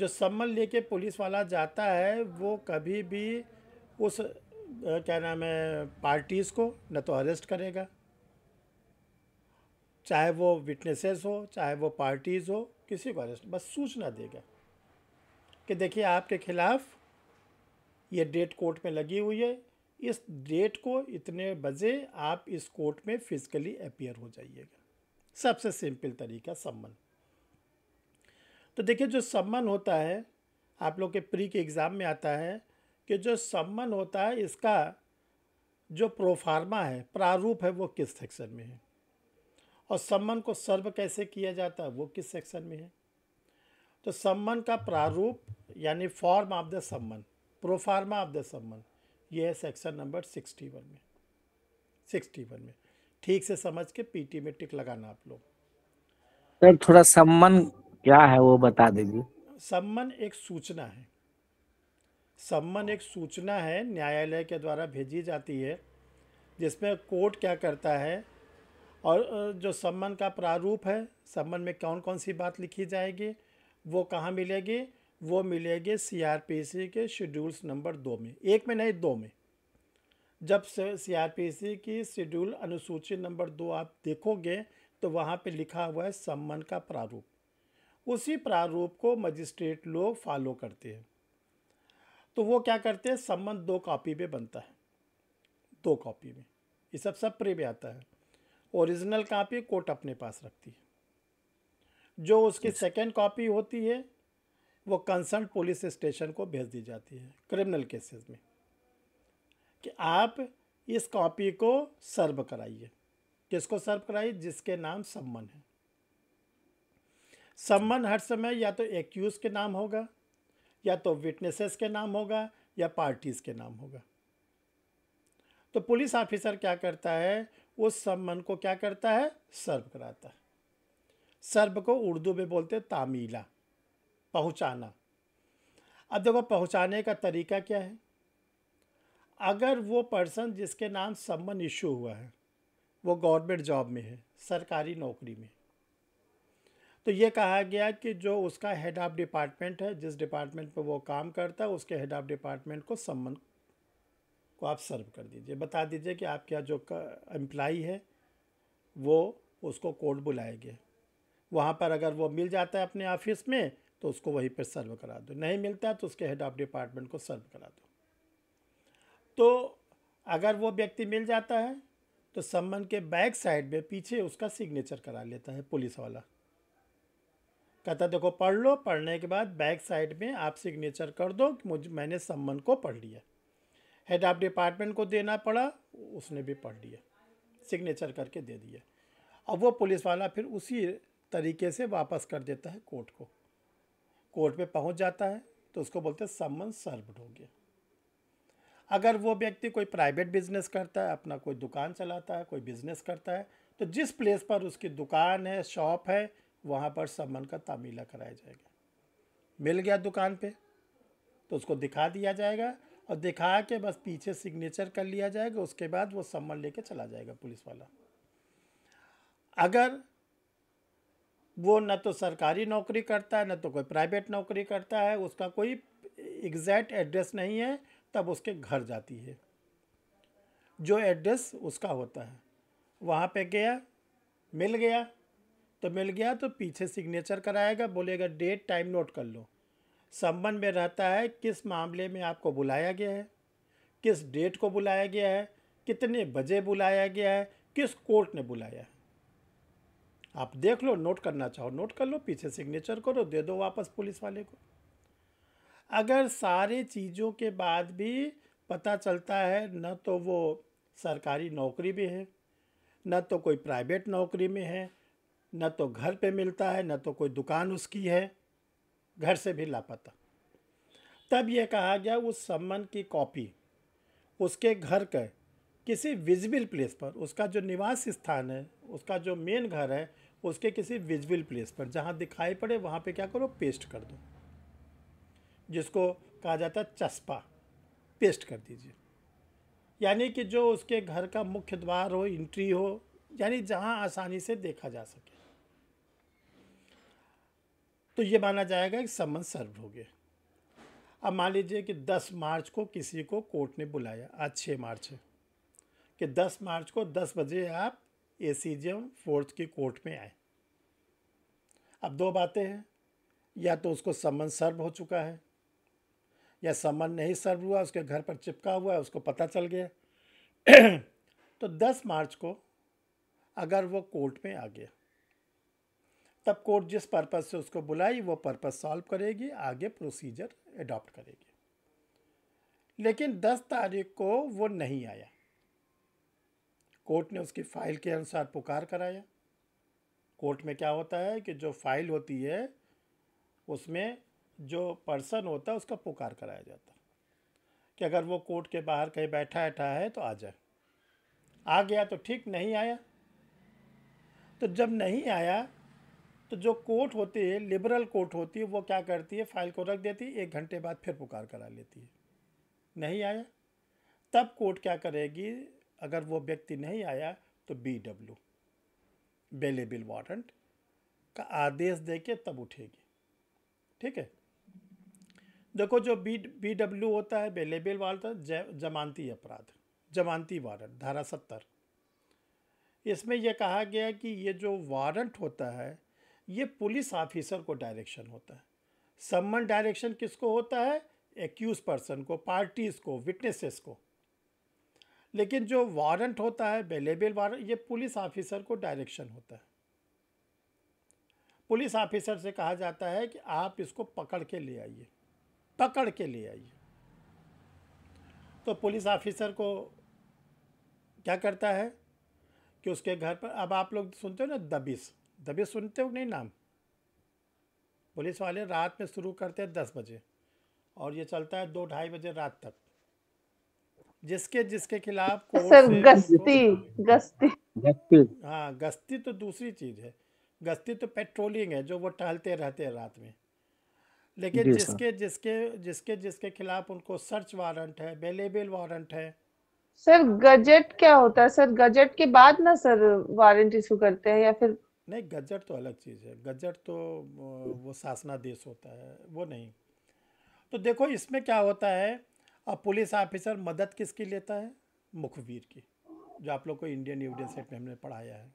जो सम्मन लेके पुलिस वाला जाता है वो कभी भी उस क्या नाम है पार्टीज़ को न तो अरेस्ट करेगा चाहे वो विटनेसेस हो चाहे वो पार्टीज़ हो किसी को अरेस्ट बस सूचना देगा कि देखिए आपके ख़िलाफ़ ये डेट कोर्ट में लगी हुई है इस डेट को इतने बजे आप इस कोर्ट में फ़िज़िकली अपियर हो जाइएगा सबसे सिंपल तरीका सम्मन तो देखिए जो सम्मन होता है आप लोग के प्री के एग्ज़ाम में आता है कि जो सम्मन होता है इसका जो प्रोफार्मा है प्रारूप है वो किस सेक्शन में है और सम्मन को सर्व कैसे किया जाता है वो किस सेक्शन में है तो सम्मन का प्रारूप यानी form of the summon proforma of the summon ये है सेक्शन नंबर सिक्सटी वन में सिक्सटी वन में ठीक से समझ के पीटी में टिक लगाना आप लोग सर थोड़ा सम्मन क्या है वो बता दीजिए सम्मन एक सूचना है सम्मन एक सूचना है न्यायालय के द्वारा भेजी जाती है जिसमें कोर्ट क्या करता है और जो सम्मन का प्रारूप है सम्मन में कौन कौन सी बात लिखी जाएगी वो कहाँ मिलेगी वो मिलेगी सीआरपीसी के शेड्यूल्स नंबर दो में एक में नहीं दो में जब सीआरपीसी की शेड्यूल अनुसूची नंबर दो आप देखोगे तो वहाँ पे लिखा हुआ है सम्मन का प्रारूप उसी प्रारूप को मजिस्ट्रेट लोग फॉलो करते हैं तो वो क्या करते हैं संबंध दो कॉपी पे बनता है दो कॉपी में ये सब सब प्रे में आता है ओरिजिनल कापी कोर्ट अपने पास रखती है जो उसकी सेकेंड कॉपी होती है वो कंसर्न पुलिस स्टेशन को भेज दी जाती है क्रिमिनल केसेस में कि आप इस कॉपी को सर्व कराइए किसको सर्व कराइए जिसके नाम सम्मन है सम्मन हर समय या तो एक्यूज़ के नाम होगा या तो विटनेसेस के नाम होगा या पार्टीज़ के नाम होगा तो पुलिस ऑफिसर क्या करता है उस सम्मन को क्या करता है सर्व कराता है सर्व को उर्दू में बोलते तामीला पहुँचाना अब देखो पहुँचाने का तरीका क्या है अगर वो पर्सन जिसके नाम सम्मन इशू हुआ है वो गवर्नमेंट जॉब में है सरकारी नौकरी में तो ये कहा गया कि जो उसका हेड ऑफ डिपार्टमेंट है जिस डिपार्टमेंट पर वो काम करता है उसके हेड ऑफ डिपार्टमेंट को सम्मन को आप सर्व कर दीजिए बता दीजिए कि आपके यहाँ जो एम्प्लाई है वो उसको कोर्ट बुलाएंगे वहाँ पर अगर वो मिल जाता है अपने ऑफिस में तो उसको वहीं पर सर्व करा दो नहीं मिलता तो उसके हेड ऑफ डिपार्टमेंट को सर्व करा दो तो अगर वो व्यक्ति मिल जाता है तो सम्मन के बैक साइड में पीछे उसका सिग्नेचर करा लेता है पुलिस वाला कहता देखो पढ़ लो पढ़ने के बाद बैक साइड में आप सिग्नेचर कर दो कि मुझ मैंने सम्मन को पढ़ लिया हेड ऑफ डिपार्टमेंट को देना पड़ा उसने भी पढ़ लिया सिग्नेचर करके दे दिया अब वो पुलिस वाला फिर उसी तरीके से वापस कर देता है कोर्ट को कोर्ट में पहुंच जाता है तो उसको बोलते हैं सम्मन सर्वड हो गया अगर वो व्यक्ति कोई प्राइवेट बिजनेस करता है अपना कोई दुकान चलाता है कोई बिजनेस करता है तो जिस प्लेस पर उसकी दुकान है शॉप है वहाँ पर सम्मन का तामीला कराया जाएगा मिल गया दुकान पे तो उसको दिखा दिया जाएगा और दिखा के बस पीछे सिग्नेचर कर लिया जाएगा उसके बाद वो सम्मन लेके चला जाएगा पुलिस वाला अगर वो न तो सरकारी नौकरी करता है न तो कोई प्राइवेट नौकरी करता है उसका कोई एग्जैक्ट एड्रेस नहीं है तब उसके घर जाती है जो एड्रेस उसका होता है वहाँ पे गया मिल गया तो मिल गया तो पीछे सिग्नेचर कराएगा बोलेगा डेट टाइम नोट कर लो संबंध में रहता है किस मामले में आपको बुलाया गया है किस डेट को बुलाया गया है कितने बजे बुलाया गया है किस कोर्ट ने बुलाया है आप देख लो नोट करना चाहो नोट कर लो पीछे सिग्नेचर करो दे दो वापस पुलिस वाले को अगर सारे चीज़ों के बाद भी पता चलता है न तो वो सरकारी नौकरी में है न तो कोई प्राइवेट नौकरी में है न तो घर पे मिलता है न तो कोई दुकान उसकी है घर से भी लापता तब यह कहा गया उस सम्मन की कॉपी उसके घर के किसी विजिबल प्लेस पर उसका जो निवास स्थान है उसका जो मेन घर है उसके किसी विजिबल प्लेस पर जहाँ दिखाई पड़े वहाँ पे क्या करो पेस्ट कर दो जिसको कहा जाता है चस्पा पेस्ट कर दीजिए यानी कि जो उसके घर का मुख्य द्वार हो इंट्री हो यानी जहाँ आसानी से देखा जा सके तो ये माना जाएगा कि समन सर्व हो गया अब मान लीजिए कि 10 मार्च को किसी को कोर्ट ने बुलाया आज 6 मार्च है कि 10 मार्च को 10 बजे आप ए सी जे फोर्थ की कोर्ट में आए अब दो बातें हैं या तो उसको समन सर्व हो चुका है या समन नहीं सर्व हुआ उसके घर पर चिपका हुआ है उसको पता चल गया (clears throat) तो 10 मार्च को अगर वो कोर्ट में आ गया तब कोर्ट जिस पर्पज़ से उसको बुलाई वो पर्पज़ सॉल्व करेगी आगे प्रोसीजर एडॉप्ट करेगी लेकिन 10 तारीख को वो नहीं आया कोर्ट ने उसकी फ़ाइल के अनुसार पुकार कराया कोर्ट में क्या होता है कि जो फाइल होती है उसमें जो पर्सन होता है उसका पुकार कराया जाता है कि अगर वो कोर्ट के बाहर कहीं बैठा बैठा है तो आ जाए आ गया तो ठीक नहीं आया तो जब नहीं आया तो जो कोर्ट होती है लिबरल कोर्ट होती है वो क्या करती है फाइल को रख देती है एक घंटे बाद फिर पुकार करा लेती है नहीं आया तब कोर्ट क्या करेगी अगर वो व्यक्ति नहीं आया तो बी डब्ल्यू बेलेबिल वारंट का आदेश दे के तब उठेगी ठीक है देखो जो बी बी डब्ल्यू होता है बेलेबिल वारंट जमानती अपराध जमानती वारंट धारा सत्तर इसमें यह कहा गया कि ये जो वारंट होता है ये पुलिस ऑफिसर को डायरेक्शन होता है सम्मन डायरेक्शन किसको होता है एक्यूज पर्सन को पार्टीज़ को विटनेसेस को लेकिन जो वारंट होता है अवेलेबल वारंट ये पुलिस ऑफिसर को डायरेक्शन होता है पुलिस ऑफिसर से कहा जाता है कि आप इसको पकड़ के ले आइए पकड़ के ले आइए तो पुलिस ऑफिसर को क्या करता है कि उसके घर पर अब आप लोग सुनते हो ना दबिश दबे सुनते हो नहीं नाम पुलिस वाले रात में शुरू करते हैं दस बजे और ये चलता है दो ढाई बजे रात तक जिसके जिसके खिलाफ सर गस्ती गस्ती गस्ती हाँ गस्ती तो दूसरी चीज़ है गश्ती तो पेट्रोलिंग है जो वो टहलते रहते हैं रात में लेकिन जिसके जिसके जिसके जिसके खिलाफ उनको सर्च वारंट है अवेलेबल वारंट है सर गजट क्या होता है सर गजट के बाद ना सर वारंट इशू करते हैं या फिर नहीं गजट तो अलग चीज़ है गजट तो वो शासनादेश होता है वो नहीं तो देखो इसमें क्या होता है अब पुलिस ऑफिसर मदद किसकी लेता है मुखबिर की जो आप लोग को इंडियन एविडेंस एक्ट में हमने पढ़ाया है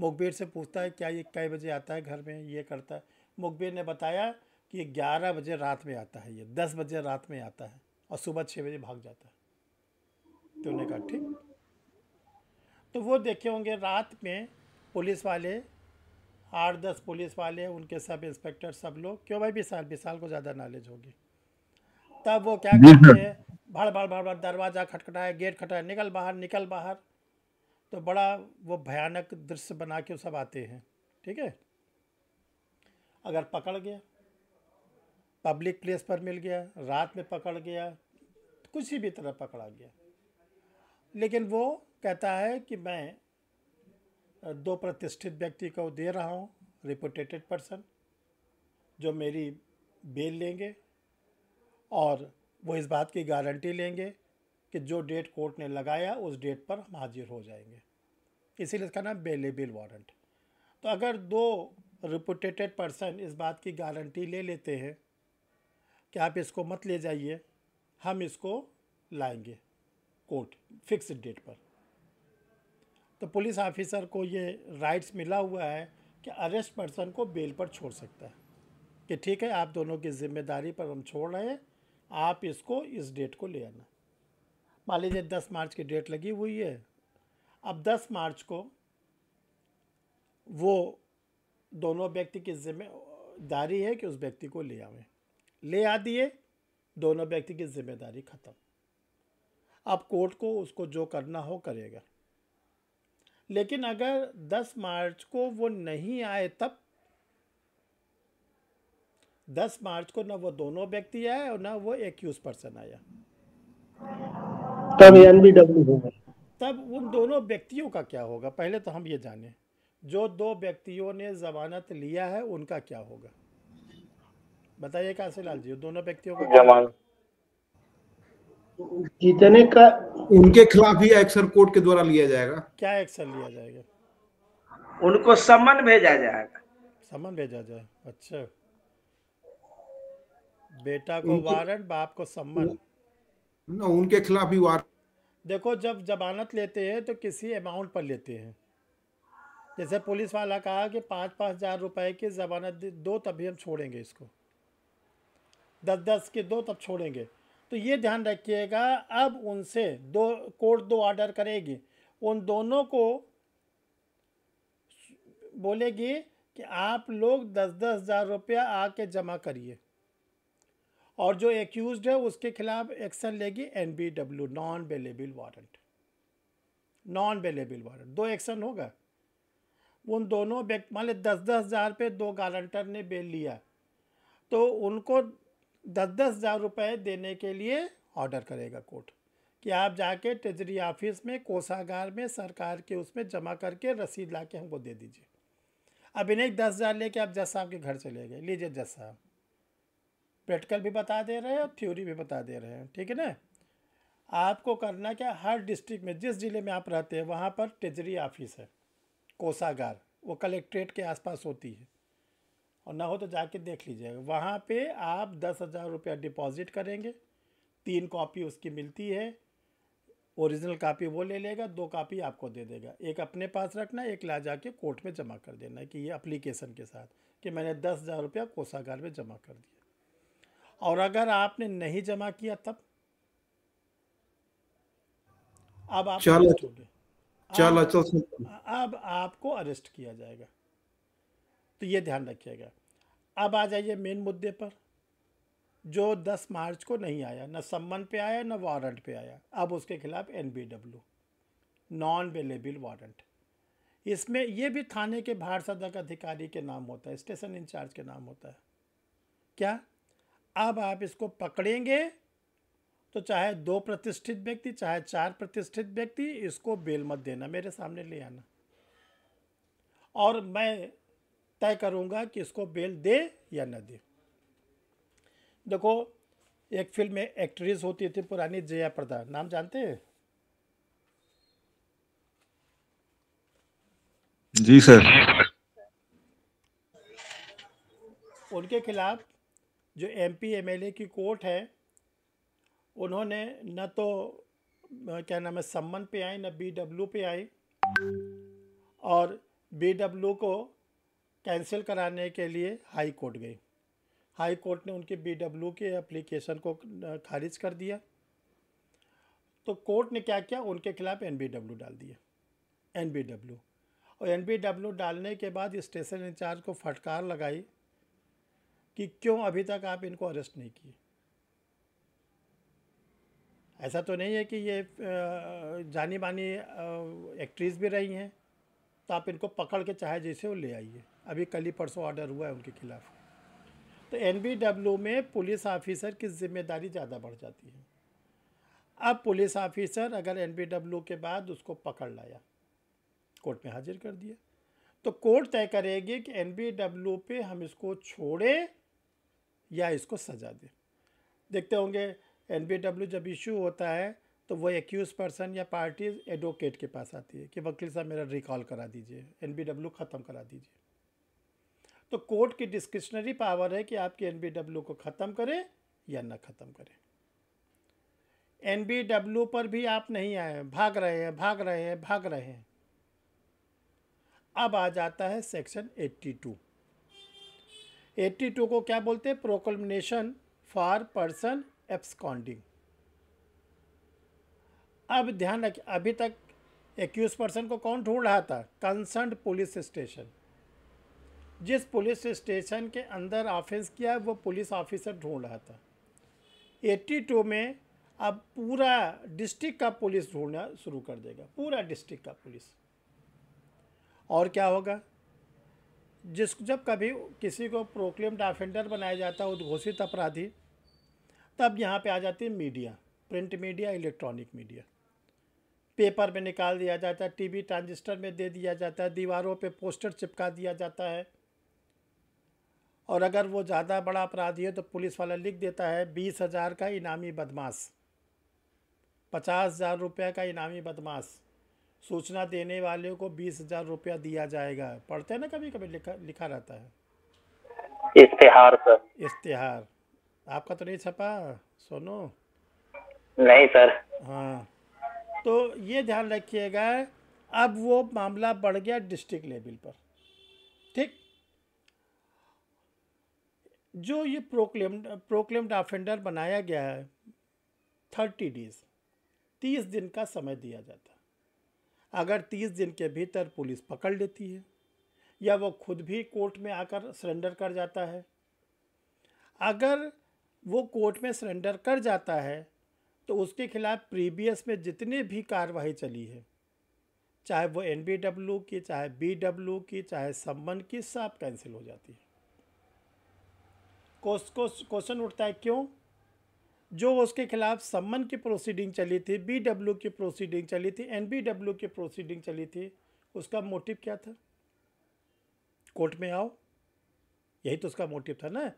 मुखबिर से पूछता है क्या ये कई बजे आता है घर में ये करता है मुखबिर ने बताया कि ये ग्यारह बजे रात में आता है ये दस बजे रात में आता है और सुबह छः बजे भाग जाता है तो उन्होंने कहा ठीक तो वो देखे होंगे रात में पुलिस वाले आठ दस पुलिस वाले उनके सब इंस्पेक्टर सब लोग क्यों भाई विशाल विशाल को ज़्यादा नॉलेज होगी तब वो क्या करते हैं भाड़ भाड़ भाड़ भाड़ दरवाज़ा खटखटाए गेट खटाए निकल बाहर निकल बाहर तो बड़ा वो भयानक दृश्य बना के सब आते हैं ठीक है अगर पकड़ गया पब्लिक प्लेस पर मिल गया रात में पकड़ गया तो किसी भी तरह पकड़ा गया लेकिन वो कहता है कि मैं दो प्रतिष्ठित व्यक्ति को दे रहा हूँ रिपोर्टेटेड पर्सन जो मेरी बेल लेंगे और वो इस बात की गारंटी लेंगे कि जो डेट कोर्ट ने लगाया उस डेट पर हम हाजिर हो जाएंगे इसीलिए इसका नाम बेलेबिल वारंट तो अगर दो रिपोर्टेटेड पर्सन इस बात की गारंटी ले लेते हैं कि आप इसको मत ले जाइए हम इसको लाएंगे कोर्ट फिक्स डेट पर तो पुलिस ऑफिसर को ये राइट्स मिला हुआ है कि अरेस्ट पर्सन को बेल पर छोड़ सकता है कि ठीक है आप दोनों की जिम्मेदारी पर हम छोड़ रहे हैं आप इसको इस डेट को ले आना मान लीजिए दस मार्च की डेट लगी हुई है अब दस मार्च को वो दोनों व्यक्ति की जिम्मेदारी है कि उस व्यक्ति को ले आवे ले आ दिए दोनों व्यक्ति की जिम्मेदारी ख़त्म अब कोर्ट को उसको जो करना हो करेगा लेकिन अगर 10 मार्च को वो नहीं आए तब 10 मार्च को ना वो दोनों व्यक्ति आए और ना वो एक्यूज पर्सन आया तब होगा तब उन दोनों व्यक्तियों का क्या होगा पहले तो हम ये जाने जो दो व्यक्तियों ने जमानत लिया है उनका क्या होगा बताइए लाल जी दोनों व्यक्तियों का जीतने का उनके खिलाफ ही एक्शन कोर्ट के द्वारा लिया जाएगा क्या एक्शन लिया जाएगा उनको समन भेजा जाएगा समन भेजा जाए अच्छा बेटा को वारंट बाप को समन ना उनके खिलाफ ही वारंट देखो जब जमानत लेते हैं तो किसी अमाउंट पर लेते हैं जैसे पुलिस वाला कहा कि पाँच पाँच हज़ार रुपए की जमानत दो तभी हम छोड़ेंगे इसको दस दस के दो तब छोड़ेंगे तो ये ध्यान रखिएगा अब उनसे दो कोर्ट दो ऑर्डर करेगी उन दोनों को बोलेगी कि आप लोग दस दस हज़ार रुपया आके जमा करिए और जो एक्यूज है उसके खिलाफ एक्शन लेगी N B W non bailable warrant non bailable warrant दो एक्शन होगा उन दोनों व्यक्ति मान लें दस दस हज़ार पे दो गारंटर ने बेल लिया तो उनको दस दस हज़ार रुपये देने के लिए ऑर्डर करेगा कोर्ट कि आप जाके ट्रेजरी ऑफिस में कोषागार में सरकार के उसमें जमा करके रसीद ला के हमको दे दीजिए अब इन्हें एक दस हज़ार लेके आप जज साहब के घर चले गए लीजिए जज साहब प्रैक्टिकल भी बता दे रहे हैं और थ्योरी भी बता दे रहे हैं ठीक है ना आपको करना क्या हर डिस्ट्रिक्ट में जिस ज़िले में आप रहते हैं वहाँ पर ट्रेजरी ऑफिस है कोषागार वो कलेक्ट्रेट के आसपास होती है और ना हो तो जाके देख लीजिएगा वहाँ पे आप दस हज़ार रुपया डिपॉज़िट करेंगे तीन कॉपी उसकी मिलती है ओरिजिनल कापी वो ले लेगा दो कापी आपको दे देगा एक अपने पास रखना एक ला जाके कोर्ट में जमा कर देना कि ये अप्लीकेशन के साथ कि मैंने दस हज़ार रुपया कोषागार में जमा कर दिया और अगर आपने नहीं जमा किया तब अब आप अब, अब आपको अरेस्ट किया जाएगा तो ये ध्यान रखिएगा अब आ जाइए मेन मुद्दे पर जो 10 मार्च को नहीं आया न सम्मन पे आया न वारंट पे आया अब उसके खिलाफ N B W non bailable warrant इसमें ये भी थाने के भार सदक अधिकारी के नाम होता है स्टेशन इंचार्ज के नाम होता है क्या अब आप इसको पकड़ेंगे तो चाहे दो प्रतिष्ठित व्यक्ति चाहे चार प्रतिष्ठित व्यक्ति इसको बेल मत देना मेरे सामने ले आना और मैं तय करूंगा कि इसको बेल दे या न दे देखो एक फिल्म में एक्ट्रेस होती थी पुरानी जया प्रदा नाम जानते हैं जी सर उनके खिलाफ जो एमपी एमएलए की कोर्ट है उन्होंने न तो क्या नाम है सम्मन पे आए न बीडब्ल्यू पे आए और बीडब्ल्यू को कैंसिल कराने के लिए हाई कोर्ट गई हाई कोर्ट ने उनके बी डब्ल्यू के अप्लीकेशन को खारिज कर दिया तो कोर्ट ने क्या किया उनके खिलाफ़ एन बी डब्ल्यू डाल दिया एन बी डब्ल्यू और एन बी डब्ल्यू डालने के बाद स्टेशन इंचार्ज को फटकार लगाई कि क्यों अभी तक आप इनको अरेस्ट नहीं किए ऐसा तो नहीं है कि ये जानी मानी एक्ट्रेस भी रही हैं तो आप इनको पकड़ के चाहे जैसे वो ले आइए अभी कल ही परसों ऑर्डर हुआ है उनके खिलाफ तो एन में पुलिस ऑफिसर की जिम्मेदारी ज़्यादा बढ़ जाती है अब पुलिस ऑफिसर अगर एन के बाद उसको पकड़ लाया कोर्ट में हाजिर कर दिया तो कोर्ट तय करेगी कि एन पे हम इसको छोड़ें या इसको सजा दें देखते होंगे एन जब इशू होता है तो वो एक्यूज़ पर्सन या पार्टीज एडवोकेट के पास आती है कि वकील साहब मेरा रिकॉल करा दीजिए एन ख़त्म करा दीजिए तो कोर्ट की डिस्क्रिशनरी पावर है कि आपके एन को ख़त्म करें या ना ख़त्म करें एन पर भी आप नहीं आए भाग रहे हैं भाग रहे हैं भाग रहे हैं अब आ जाता है सेक्शन 82 82 को क्या बोलते हैं प्रोकमिनेशन फॉर पर्सन एब्सकॉन्डिंग अब ध्यान रखिए अभी तक एक्यूज पर्सन को कौन ढूंढ रहा था कंसर्न पुलिस स्टेशन जिस पुलिस स्टेशन के अंदर ऑफेंस किया वो पुलिस ऑफिसर ढूंढ रहा था 82 में अब पूरा डिस्ट्रिक्ट का पुलिस ढूंढना शुरू कर देगा पूरा डिस्ट्रिक्ट का पुलिस और क्या होगा जिस जब कभी किसी को प्रोक्लेम्ड ऑफेंडर बनाया जाता है उद्घोषित अपराधी तब यहाँ पे आ जाती है media print media electronic media paper में निकाल दिया जाता है टीवी ट्रांजिस्टर में दे दिया जाता है दीवारों पे पोस्टर चिपका दिया जाता है और अगर वो ज़्यादा बड़ा अपराधी है तो पुलिस वाला लिख देता है बीस हज़ार का इनामी बदमाश पचास हज़ार रुपये का इनामी बदमाश सूचना देने वाले को बीस हज़ार रुपया दिया जाएगा पढ़ते हैं ना कभी कभी लिखा लिखा रहता है इश्तेहार सर इश्तेहार आपका तो नहीं छपा सोनो नहीं सर हाँ तो ये ध्यान रखिएगा अब वो मामला बढ़ गया डिस्ट्रिक्ट लेवल पर ठीक जो ये प्रोक्लेम्ड प्रोक्लेम्ड ऑफेंडर बनाया गया है थर्टी डेज तीस दिन का समय दिया जाता अगर तीस दिन के भीतर पुलिस पकड़ लेती है या वो खुद भी कोर्ट में आकर सरेंडर कर जाता है अगर वो कोर्ट में सरेंडर कर जाता है तो उसके खिलाफ़ प्रीवियस में जितने भी कार्रवाई चली है चाहे वो एन की चाहे बी की चाहे सम्मन की सब कैंसिल हो जाती है क्वेश्चन उठता है क्यों जो उसके खिलाफ सम्मन की प्रोसीडिंग चली थी बी डब्ल्यू की प्रोसीडिंग चली थी एन बी डब्ल्यू की प्रोसीडिंग चली थी उसका मोटिव क्या था कोर्ट में आओ यही तो उसका मोटिव था ना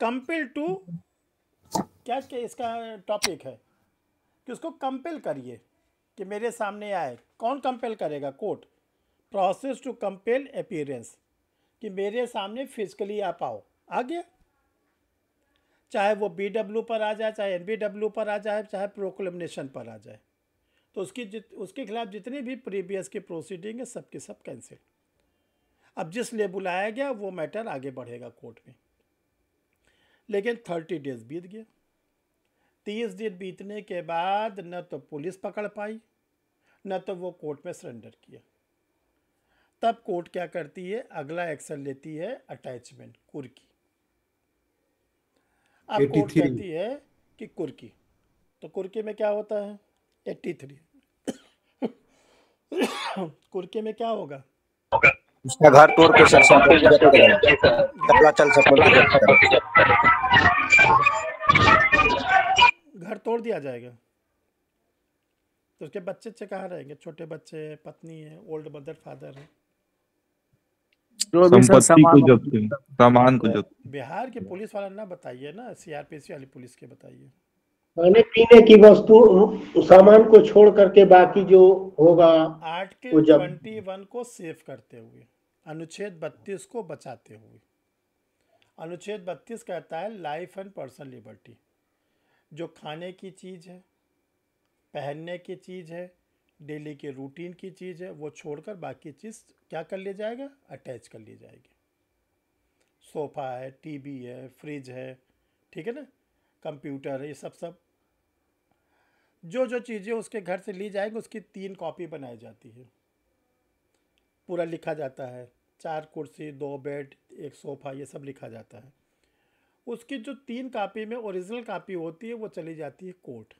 कंपेयर टू क्या, क्या इसका टॉपिक है कि उसको कंपेल करिए कि मेरे सामने आए कौन कंपेल करेगा court process to compel appearance कि मेरे सामने फिजिकली आप आओ आ गया चाहे वो बी डब्ल्यू पर आ जाए चाहे एन बी डब्ल्यू पर आ जाए चाहे प्रोक्लेमिनेशन पर आ जाए तो उसकी जित उसके खिलाफ जितनी भी प्रीवियस की प्रोसीडिंग है सब के सब कैंसिल अब जिस लिए बुलाया गया वो मैटर आगे बढ़ेगा कोर्ट में लेकिन थर्टी डेज बीत गया तीस दिन बीतने के बाद न तो पुलिस पकड़ पाई न तो वो कोर्ट में सरेंडर किया तब कोर्ट क्या करती है अगला एक्शन लेती है अटैचमेंट कुर्की अब कोर्ट कहती है कि कुर्की तो कुर्की में क्या होता है एट्टी थ्री कुर्की में क्या होगा उसका घर तोड़ के सरसों चल (laughs) (laughs) घर तोड़ दिया जाएगा तो उसके बच्चे अच्छे कहाँ रहेंगे छोटे बच्चे हैं पत्नी है ओल्ड मदर फादर है सामान को बिहार के पुलिस वाला ना बताइए ना सीआरपीसी वाली पुलिस के बताइए खाने पीने की वस्तु सामान को छोड़ करके बाकी जो होगा आर्टिकल ट्वेंटी वन को सेफ करते हुए अनुच्छेद बत्तीस को बचाते हुए अनुच्छेद बत्तीस कहता है लाइफ एंड पर्सनल लिबर्टी जो खाने की चीज़ है पहनने की चीज़ है डेली के रूटीन की चीज़ है वो छोड़कर बाकी चीज़ क्या कर लिया जाएगा अटैच कर लिया जाएगी सोफ़ा है टीवी है फ्रिज है ठीक है ना कंप्यूटर है ये सब सब जो जो चीज़ें उसके घर से ली जाएंगी उसकी तीन कॉपी बनाई जाती है पूरा लिखा जाता है चार कुर्सी दो बेड एक सोफ़ा ये सब लिखा जाता है उसकी जो तीन कापी में ओरिजिनल कापी होती है वो चली जाती है कोर्ट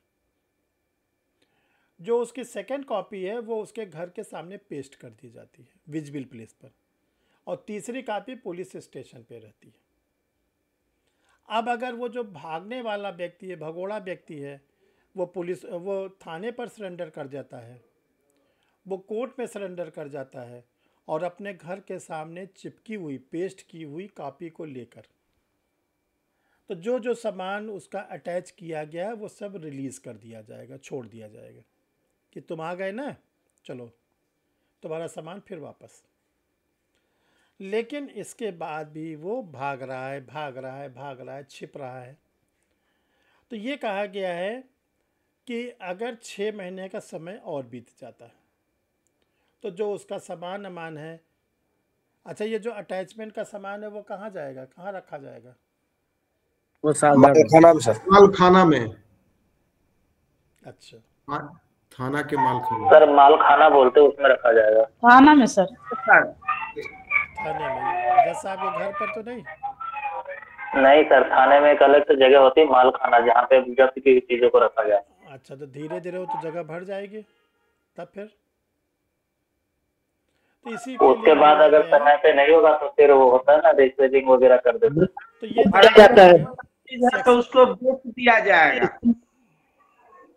जो उसकी सेकेंड कॉपी है वो उसके घर के सामने पेस्ट कर दी जाती है विजबिल प्लेस पर और तीसरी कापी पुलिस स्टेशन पे रहती है अब अगर वो जो भागने वाला व्यक्ति है भगोड़ा व्यक्ति है वो पुलिस वो थाने पर सरेंडर कर जाता है वो कोर्ट में सरेंडर कर जाता है और अपने घर के सामने चिपकी हुई पेस्ट की हुई कापी को लेकर तो जो जो सामान उसका अटैच किया गया है वो सब रिलीज़ कर दिया जाएगा छोड़ दिया जाएगा कि तुम आ गए ना चलो तुम्हारा सामान फिर वापस लेकिन इसके बाद भी वो भाग रहा है भाग रहा है भाग रहा है छिप रहा है तो ये कहा गया है कि अगर छः महीने का समय और बीत जाता है तो जो उसका सामान अमान है अच्छा ये जो अटैचमेंट का सामान है वो कहाँ जाएगा कहाँ रखा जाएगा वो मालखाना में सर मालखाना में अच्छा थाना के मालखाना सर मालखाना बोलते उसमें रखा जाएगा थाना में सर थाने में जैसा आपके घर पर तो नहीं नहीं सर थाने में एक अलग से जगह होती है मालखाना जहाँ पे जब्त की चीजों को रखा जाए अच्छा तो धीरे धीरे वो तो जगह भर जाएगी तब फिर तो इसी उसके बाद अगर समय पे नहीं होगा तो फिर वो होता है ना रेस्पेजिंग वगैरह कर देते तो ये जाता है है तो उसको बेच दिया जाएगा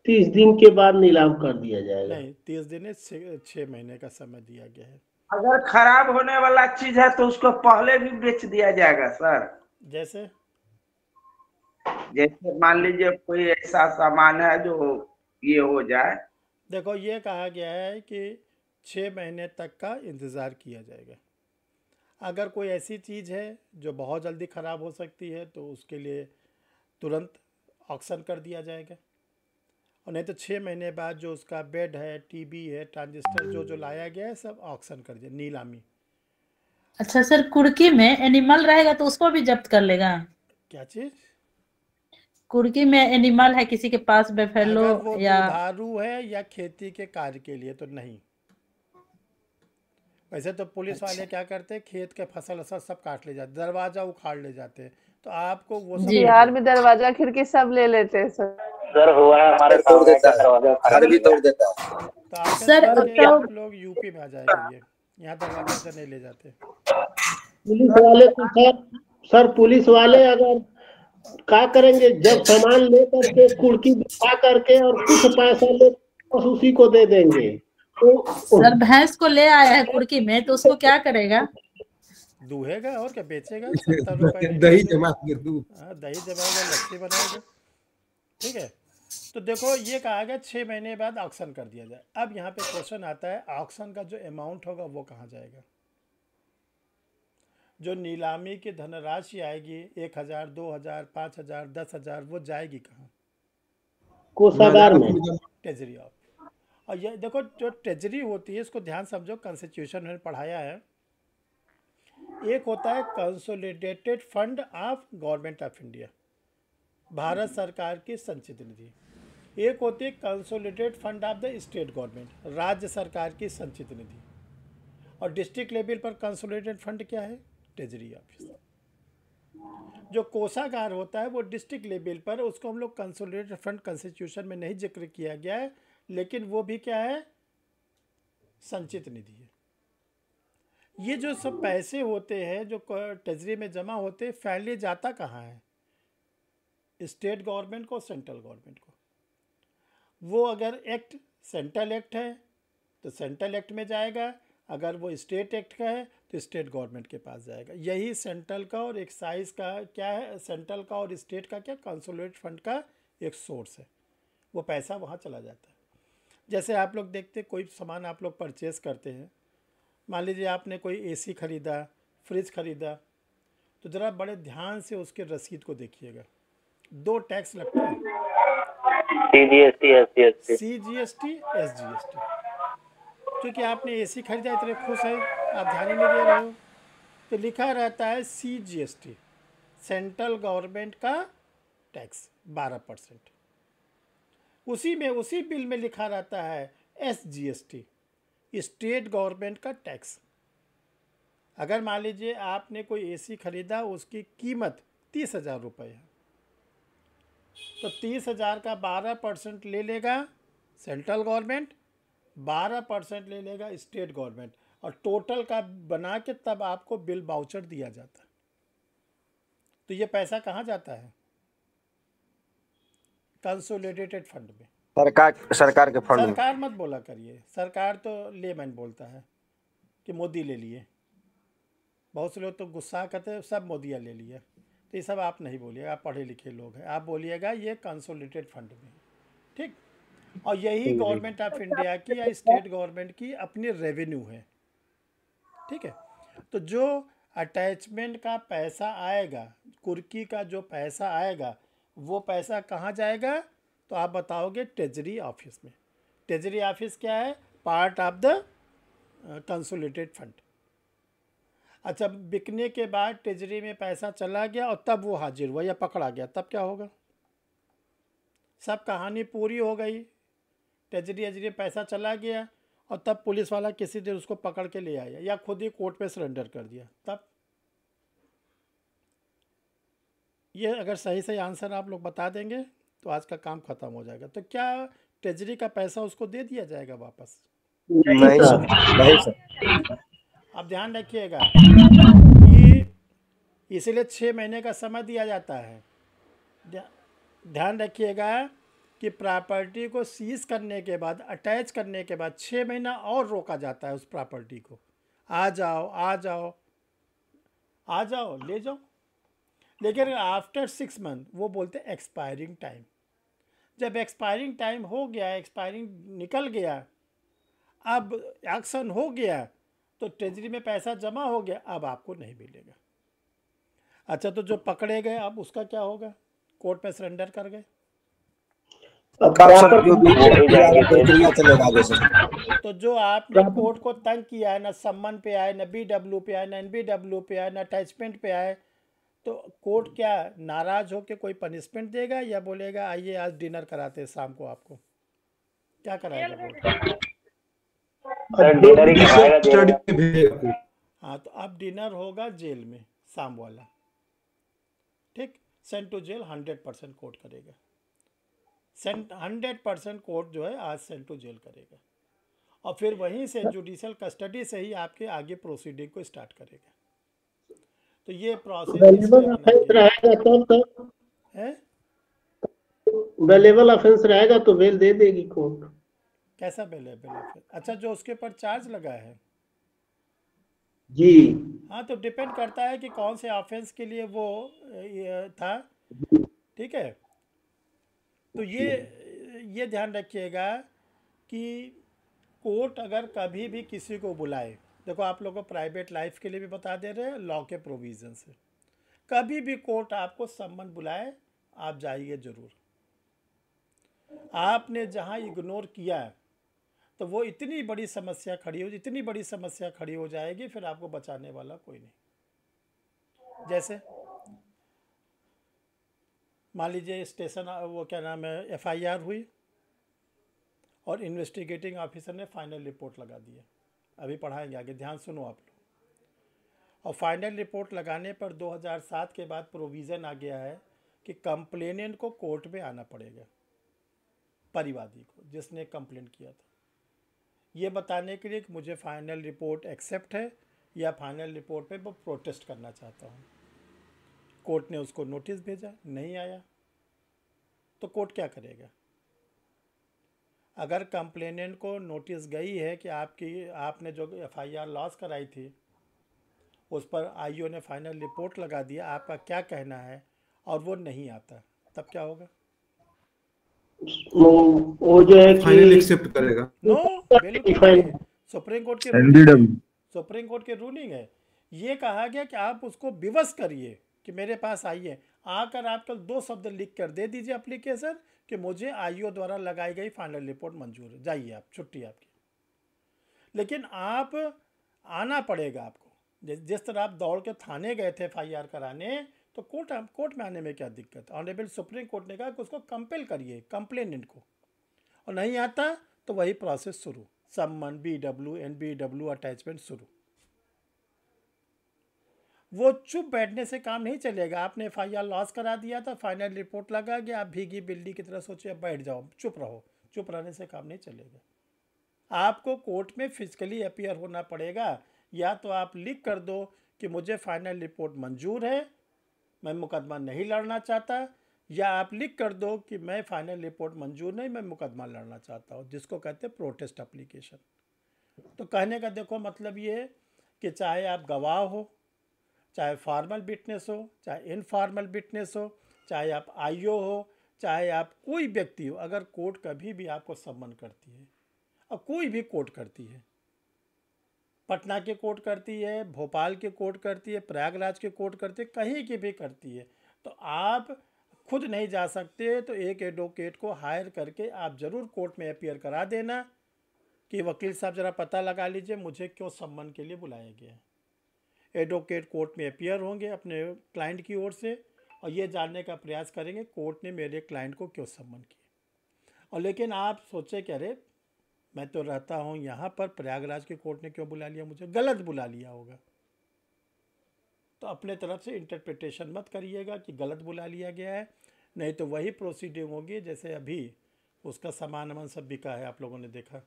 तीस दिन के बाद नीलाम कर दिया जाएगा नहीं तीस दिन छह महीने का समय दिया गया है अगर खराब होने वाला चीज है तो उसको पहले भी बेच दिया जाएगा सर जैसे जैसे मान लीजिए कोई ऐसा सामान है जो ये हो जाए देखो ये कहा गया है कि छ महीने तक का इंतज़ार किया जाएगा अगर कोई ऐसी चीज़ है जो बहुत जल्दी ख़राब हो सकती है तो उसके लिए तुरंत ऑक्शन कर दिया जाएगा और नहीं तो छः महीने बाद जो उसका बेड है टीबी है ट्रांजिस्टर जो जो लाया गया है सब ऑक्शन कर दिया नीलामी अच्छा सर कुर्की में एनिमल रहेगा तो उसको भी जब्त कर लेगा क्या चीज कुर्की में एनिमल है किसी के पास बेफेलो या दारू है या खेती के कार्य के लिए तो नहीं वैसे तो पुलिस अच्छा। वाले क्या करते हैं खेत के फसल वसल सब काट ले जाते दरवाजा उखाड़ ले जाते हैं तो आपको वो बिहार में दरवाजा खिड़की सब ले लेते हैं सर सर हुआ है हमारे तोड़ देता है घर भी तोड़ देता है तो सर अब तो- लोग यूपी में आ जाएंगे यहाँ दरवाजा नहीं ले जाते पुलिस वाले तो सर सर पुलिस वाले अगर क्या करेंगे जब सामान लेकर के कुर्की दिखा करके और कुछ पैसा ले उसी को दे देंगे तो सर भैंस को ले आया है कुर्की में तो उसको क्या करेगा दूहेगा और क्या बेचेगा (laughs) दही जमा हाँ दही जमाएगा लस्सी बनाएगा ठीक है तो देखो ये कहा गया छः महीने बाद ऑक्शन कर दिया जाए अब यहाँ पे क्वेश्चन आता है ऑक्शन का जो अमाउंट होगा वो कहाँ जाएगा जो नीलामी की धनराशि आएगी एक हजार दो हजार पाँच हजार दस हजार वो जाएगी कहाँ कोषागार में ट्रेजरी ऑफ और ये देखो जो ट्रेजरी होती है इसको ध्यान समझो कॉन्स्टिट्यूशन में पढ़ाया है एक होता है consolidated fund of government of India Bharat सरकार की संचित निधि एक होती है consolidated fund of the state government राज्य सरकार की संचित निधि और डिस्ट्रिक्ट लेवल पर कंसोलिडेटेड फंड क्या है ट्रेजरी ऑफिस जो कोषागार होता है वो डिस्ट्रिक्ट लेवल पर उसको हम लोग कंसोलिडेटेड फंड कंस्टिट्यूशन में नहीं जिक्र किया गया है लेकिन वो भी क्या है संचित निधि है ये जो सब पैसे होते हैं जो ट्रेजरी में जमा होते हैं फाइनली जाता कहाँ है स्टेट गवर्नमेंट को सेंट्रल गवर्नमेंट को वो अगर एक्ट सेंट्रल एक्ट है तो सेंट्रल एक्ट में जाएगा अगर वो स्टेट एक्ट का है तो स्टेट गवर्नमेंट के पास जाएगा यही सेंट्रल का और एक्साइज का क्या है सेंट्रल का और स्टेट का क्या कंसोलिडेट फंड का एक सोर्स है वो पैसा वहाँ चला जाता है जैसे आप लोग देखते कोई सामान आप लोग परचेज़ करते हैं मान लीजिए आपने कोई एसी ख़रीदा फ्रिज ख़रीदा तो ज़रा बड़े ध्यान से उसके रसीद को देखिएगा दो टैक्स लगता है C G S T S G S T क्योंकि आपने ए सी खरीदा इतने खुश है आप ध्यान ही नहीं दे रहे हो तो लिखा रहता है C G S T central government का टैक्स बारह परसेंट उसी में उसी बिल में लिखा रहता है S G S T state government का टैक्स अगर मान लीजिए आपने कोई एसी ख़रीदा उसकी कीमत तीस हज़ार रुपये है तो तीस हज़ार का बारह परसेंट ले लेगा सेंट्रल गवर्नमेंट बारह परसेंट ले लेगा स्टेट गवर्नमेंट और टोटल का बना के तब आपको बिल बाउचर दिया जाता है तो ये पैसा कहाँ जाता है कंसोलिडेटेड फंड में सरकार सरकार के फंड सरकार मत बोला करिए सरकार तो लेमैन बोलता है कि मोदी ले लिए बहुत से लोग तो गुस्सा करते हैं सब मोदिया ले लिए तो ये सब आप नहीं बोलिएगा आप पढ़े लिखे लोग हैं आप बोलिएगा ये कंसोलिडेटेड फंड में ठीक और यही गवर्नमेंट ऑफ इंडिया की या स्टेट गवर्नमेंट की अपनी रेवेन्यू है ठीक है तो जो अटैचमेंट का पैसा आएगा कुर्की का जो पैसा आएगा वो पैसा कहाँ जाएगा तो आप बताओगे ट्रेजरी ऑफिस में ट्रेजरी ऑफिस क्या है part of the consolidated fund अच्छा बिकने के बाद ट्रेजरी में पैसा चला गया और तब वो हाजिर हुआ या पकड़ा गया तब क्या होगा सब कहानी पूरी हो गई ट्रेजरी एजरी पैसा चला गया और तब पुलिस वाला किसी दिन उसको पकड़ के ले आया या खुद ही कोर्ट में सरेंडर कर दिया तब ये अगर सही सही आंसर आप लोग बता देंगे तो आज का काम खत्म हो जाएगा तो क्या ट्रेजरी का पैसा उसको दे दिया जाएगा वापस नहीं सर अब ध्यान रखिएगा कि इसलिए छः महीने का समय दिया जाता है ध्यान रखिएगा कि प्रॉपर्टी को सीज करने के बाद अटैच करने के बाद छः महीना और रोका जाता है उस प्रॉपर्टी को आ जाओ आ जाओ आ जाओ ले जाओ लेकिन आफ्टर सिक्स मंथ वो बोलते एक्सपायरिंग टाइम जब एक्सपायरिंग टाइम हो गया एक्सपायरिंग निकल गया अब एक्शन हो गया तो ट्रेजरी में पैसा जमा हो गया अब आपको नहीं मिलेगा अच्छा तो जो पकड़े गए अब उसका क्या होगा कोर्ट में सरेंडर कर गए तो, तो जो आपने कोर्ट को तंग किया है ना सम्मन पे आए ना डब्ल्यू पे आए ना एन बी डब्ल्यू पे आए ना अटैचमेंट पे आए तो कोर्ट क्या नाराज़ हो के कोई पनिशमेंट देगा या बोलेगा आइए आज डिनर कराते हैं शाम को आपको क्या कराएगा हाँ तो अब डिनर होगा जेल में शाम वाला ठीक sent to jail hundred percent court करेगा सेंट हंड्रेड परसेंट कोर्ट जो है आज सेंट टू जेल करेगा और फिर वहीं से जुडिशल कस्टडी से ही आपके आगे प्रोसीडिंग को स्टार्ट करेगा तो ये प्रोसेस रहेगा तब तक है बेलेबल ऑफेंस रहेगा तो बेल तो- तो दे देगी कोर्ट कैसा बेलेबल ऑफेंस अच्छा जो उसके ऊपर चार्ज लगा है जी हाँ तो डिपेंड करता है कि कौन से ऑफेंस के लिए वो था ठीक है तो ये ये ध्यान रखिएगा कि कोर्ट अगर कभी भी किसी को बुलाए देखो आप लोगों को प्राइवेट लाइफ के लिए भी बता दे रहे हैं लॉ के प्रोविज़न से कभी भी कोर्ट आपको सम्मन बुलाए आप जाइए ज़रूर आपने जहाँ इग्नोर किया है तो वो इतनी बड़ी समस्या खड़ी हो इतनी बड़ी समस्या खड़ी हो जाएगी फिर आपको बचाने वाला कोई नहीं जैसे मान लीजिए स्टेशन वो क्या नाम है एफआईआर हुई और इन्वेस्टिगेटिंग ऑफिसर ने फाइनल रिपोर्ट लगा दिया अभी पढ़ाएंगे आगे ध्यान सुनो आप लोग और फाइनल रिपोर्ट लगाने पर 2007 के बाद प्रोविज़न आ गया है कि कंप्लेनेंट को कोर्ट में आना पड़ेगा परिवादी को जिसने कंप्लेंट किया था ये बताने के लिए कि मुझे फाइनल रिपोर्ट एक्सेप्ट है या फाइनल रिपोर्ट पर मैं प्रोटेस्ट करना चाहता हूँ कोर्ट ने उसको नोटिस भेजा नहीं आया तो कोर्ट क्या करेगा अगर कंप्लेनेंट को नोटिस गई है कि आपकी आपने जो एफआईआर लॉस कराई थी उस पर आईओ ने फाइनल रिपोर्ट लगा दिया आपका क्या कहना है और वो नहीं आता तब क्या होगा वो जो है फाइनल एक्सेप्ट करेगा नो सुप्रीम कोर्ट के सुप्रीम कोर्ट के रूलिंग है ये कहा गया कि आप उसको विवश करिए कि मेरे पास आइए आकर आप कल दो शब्द लिख कर दे दीजिए अप्लीकेशन कि मुझे आईओ द्वारा लगाई गई फाइनल रिपोर्ट मंजूर है जाइए आप छुट्टी आपकी लेकिन आप आना पड़ेगा आपको जिस तरह आप दौड़ के थाने गए थे एफ कराने तो कोर्ट कोर्ट में आने में क्या दिक्कत ऑनरेबल सुप्रीम कोर्ट ने कहा कि उसको कंपेल करिए कंप्लेनेंट को और नहीं आता तो वही प्रोसेस शुरू सम्मन B W N B W attachment शुरू वो चुप बैठने से काम नहीं चलेगा आपने एफ आई आर लॉस करा दिया था फाइनल रिपोर्ट लगा कि आप भीगी बिल्ली की तरह सोचिए बैठ जाओ चुप रहो चुप रहने से काम नहीं चलेगा आपको कोर्ट में फिजिकली अपियर होना पड़ेगा या तो आप लिख कर दो कि मुझे फाइनल रिपोर्ट मंजूर है मैं मुकदमा नहीं लड़ना चाहता या आप लिख कर दो कि मैं फाइनल रिपोर्ट मंजूर नहीं मैं मुकदमा लड़ना चाहता हूँ जिसको कहते हैं प्रोटेस्ट अप्लीकेशन तो कहने का देखो मतलब ये कि चाहे आप गवाह हो चाहे फॉर्मल बिटनेस हो चाहे इनफॉर्मल बिटनेस हो चाहे आप आईओ हो चाहे आप कोई व्यक्ति हो अगर कोर्ट कभी भी आपको सम्मन करती है अब कोई भी कोर्ट करती है पटना के कोर्ट करती है भोपाल के कोर्ट करती है प्रयागराज के कोर्ट करती है कहीं की भी करती है तो आप खुद नहीं जा सकते तो एक एडवोकेट को हायर करके आप ज़रूर कोर्ट में अपियर करा देना कि वकील साहब ज़रा पता लगा लीजिए मुझे क्यों सम्मान के लिए बुलाया गया है एडवोकेट कोर्ट में अपियर होंगे अपने क्लाइंट की ओर से और ये जानने का प्रयास करेंगे कोर्ट ने मेरे क्लाइंट को क्यों सम्मन किया और लेकिन आप सोचे कि अरे मैं तो रहता हूँ यहाँ पर प्रयागराज के कोर्ट ने क्यों बुला लिया मुझे गलत बुला लिया होगा तो अपने तरफ से इंटरप्रिटेशन मत करिएगा कि गलत बुला लिया गया है नहीं तो वही प्रोसीडिंग होगी जैसे अभी उसका सामान वामान सब बिका है आप लोगों ने देखा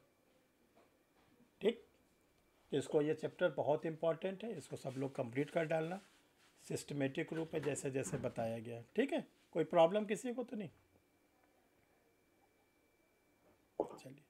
इसको ये चैप्टर बहुत इम्पॉर्टेंट है इसको सब लोग कंप्लीट कर डालना सिस्टमेटिक रूप में जैसे जैसे बताया गया ठीक है कोई प्रॉब्लम किसी को तो नहीं चलिए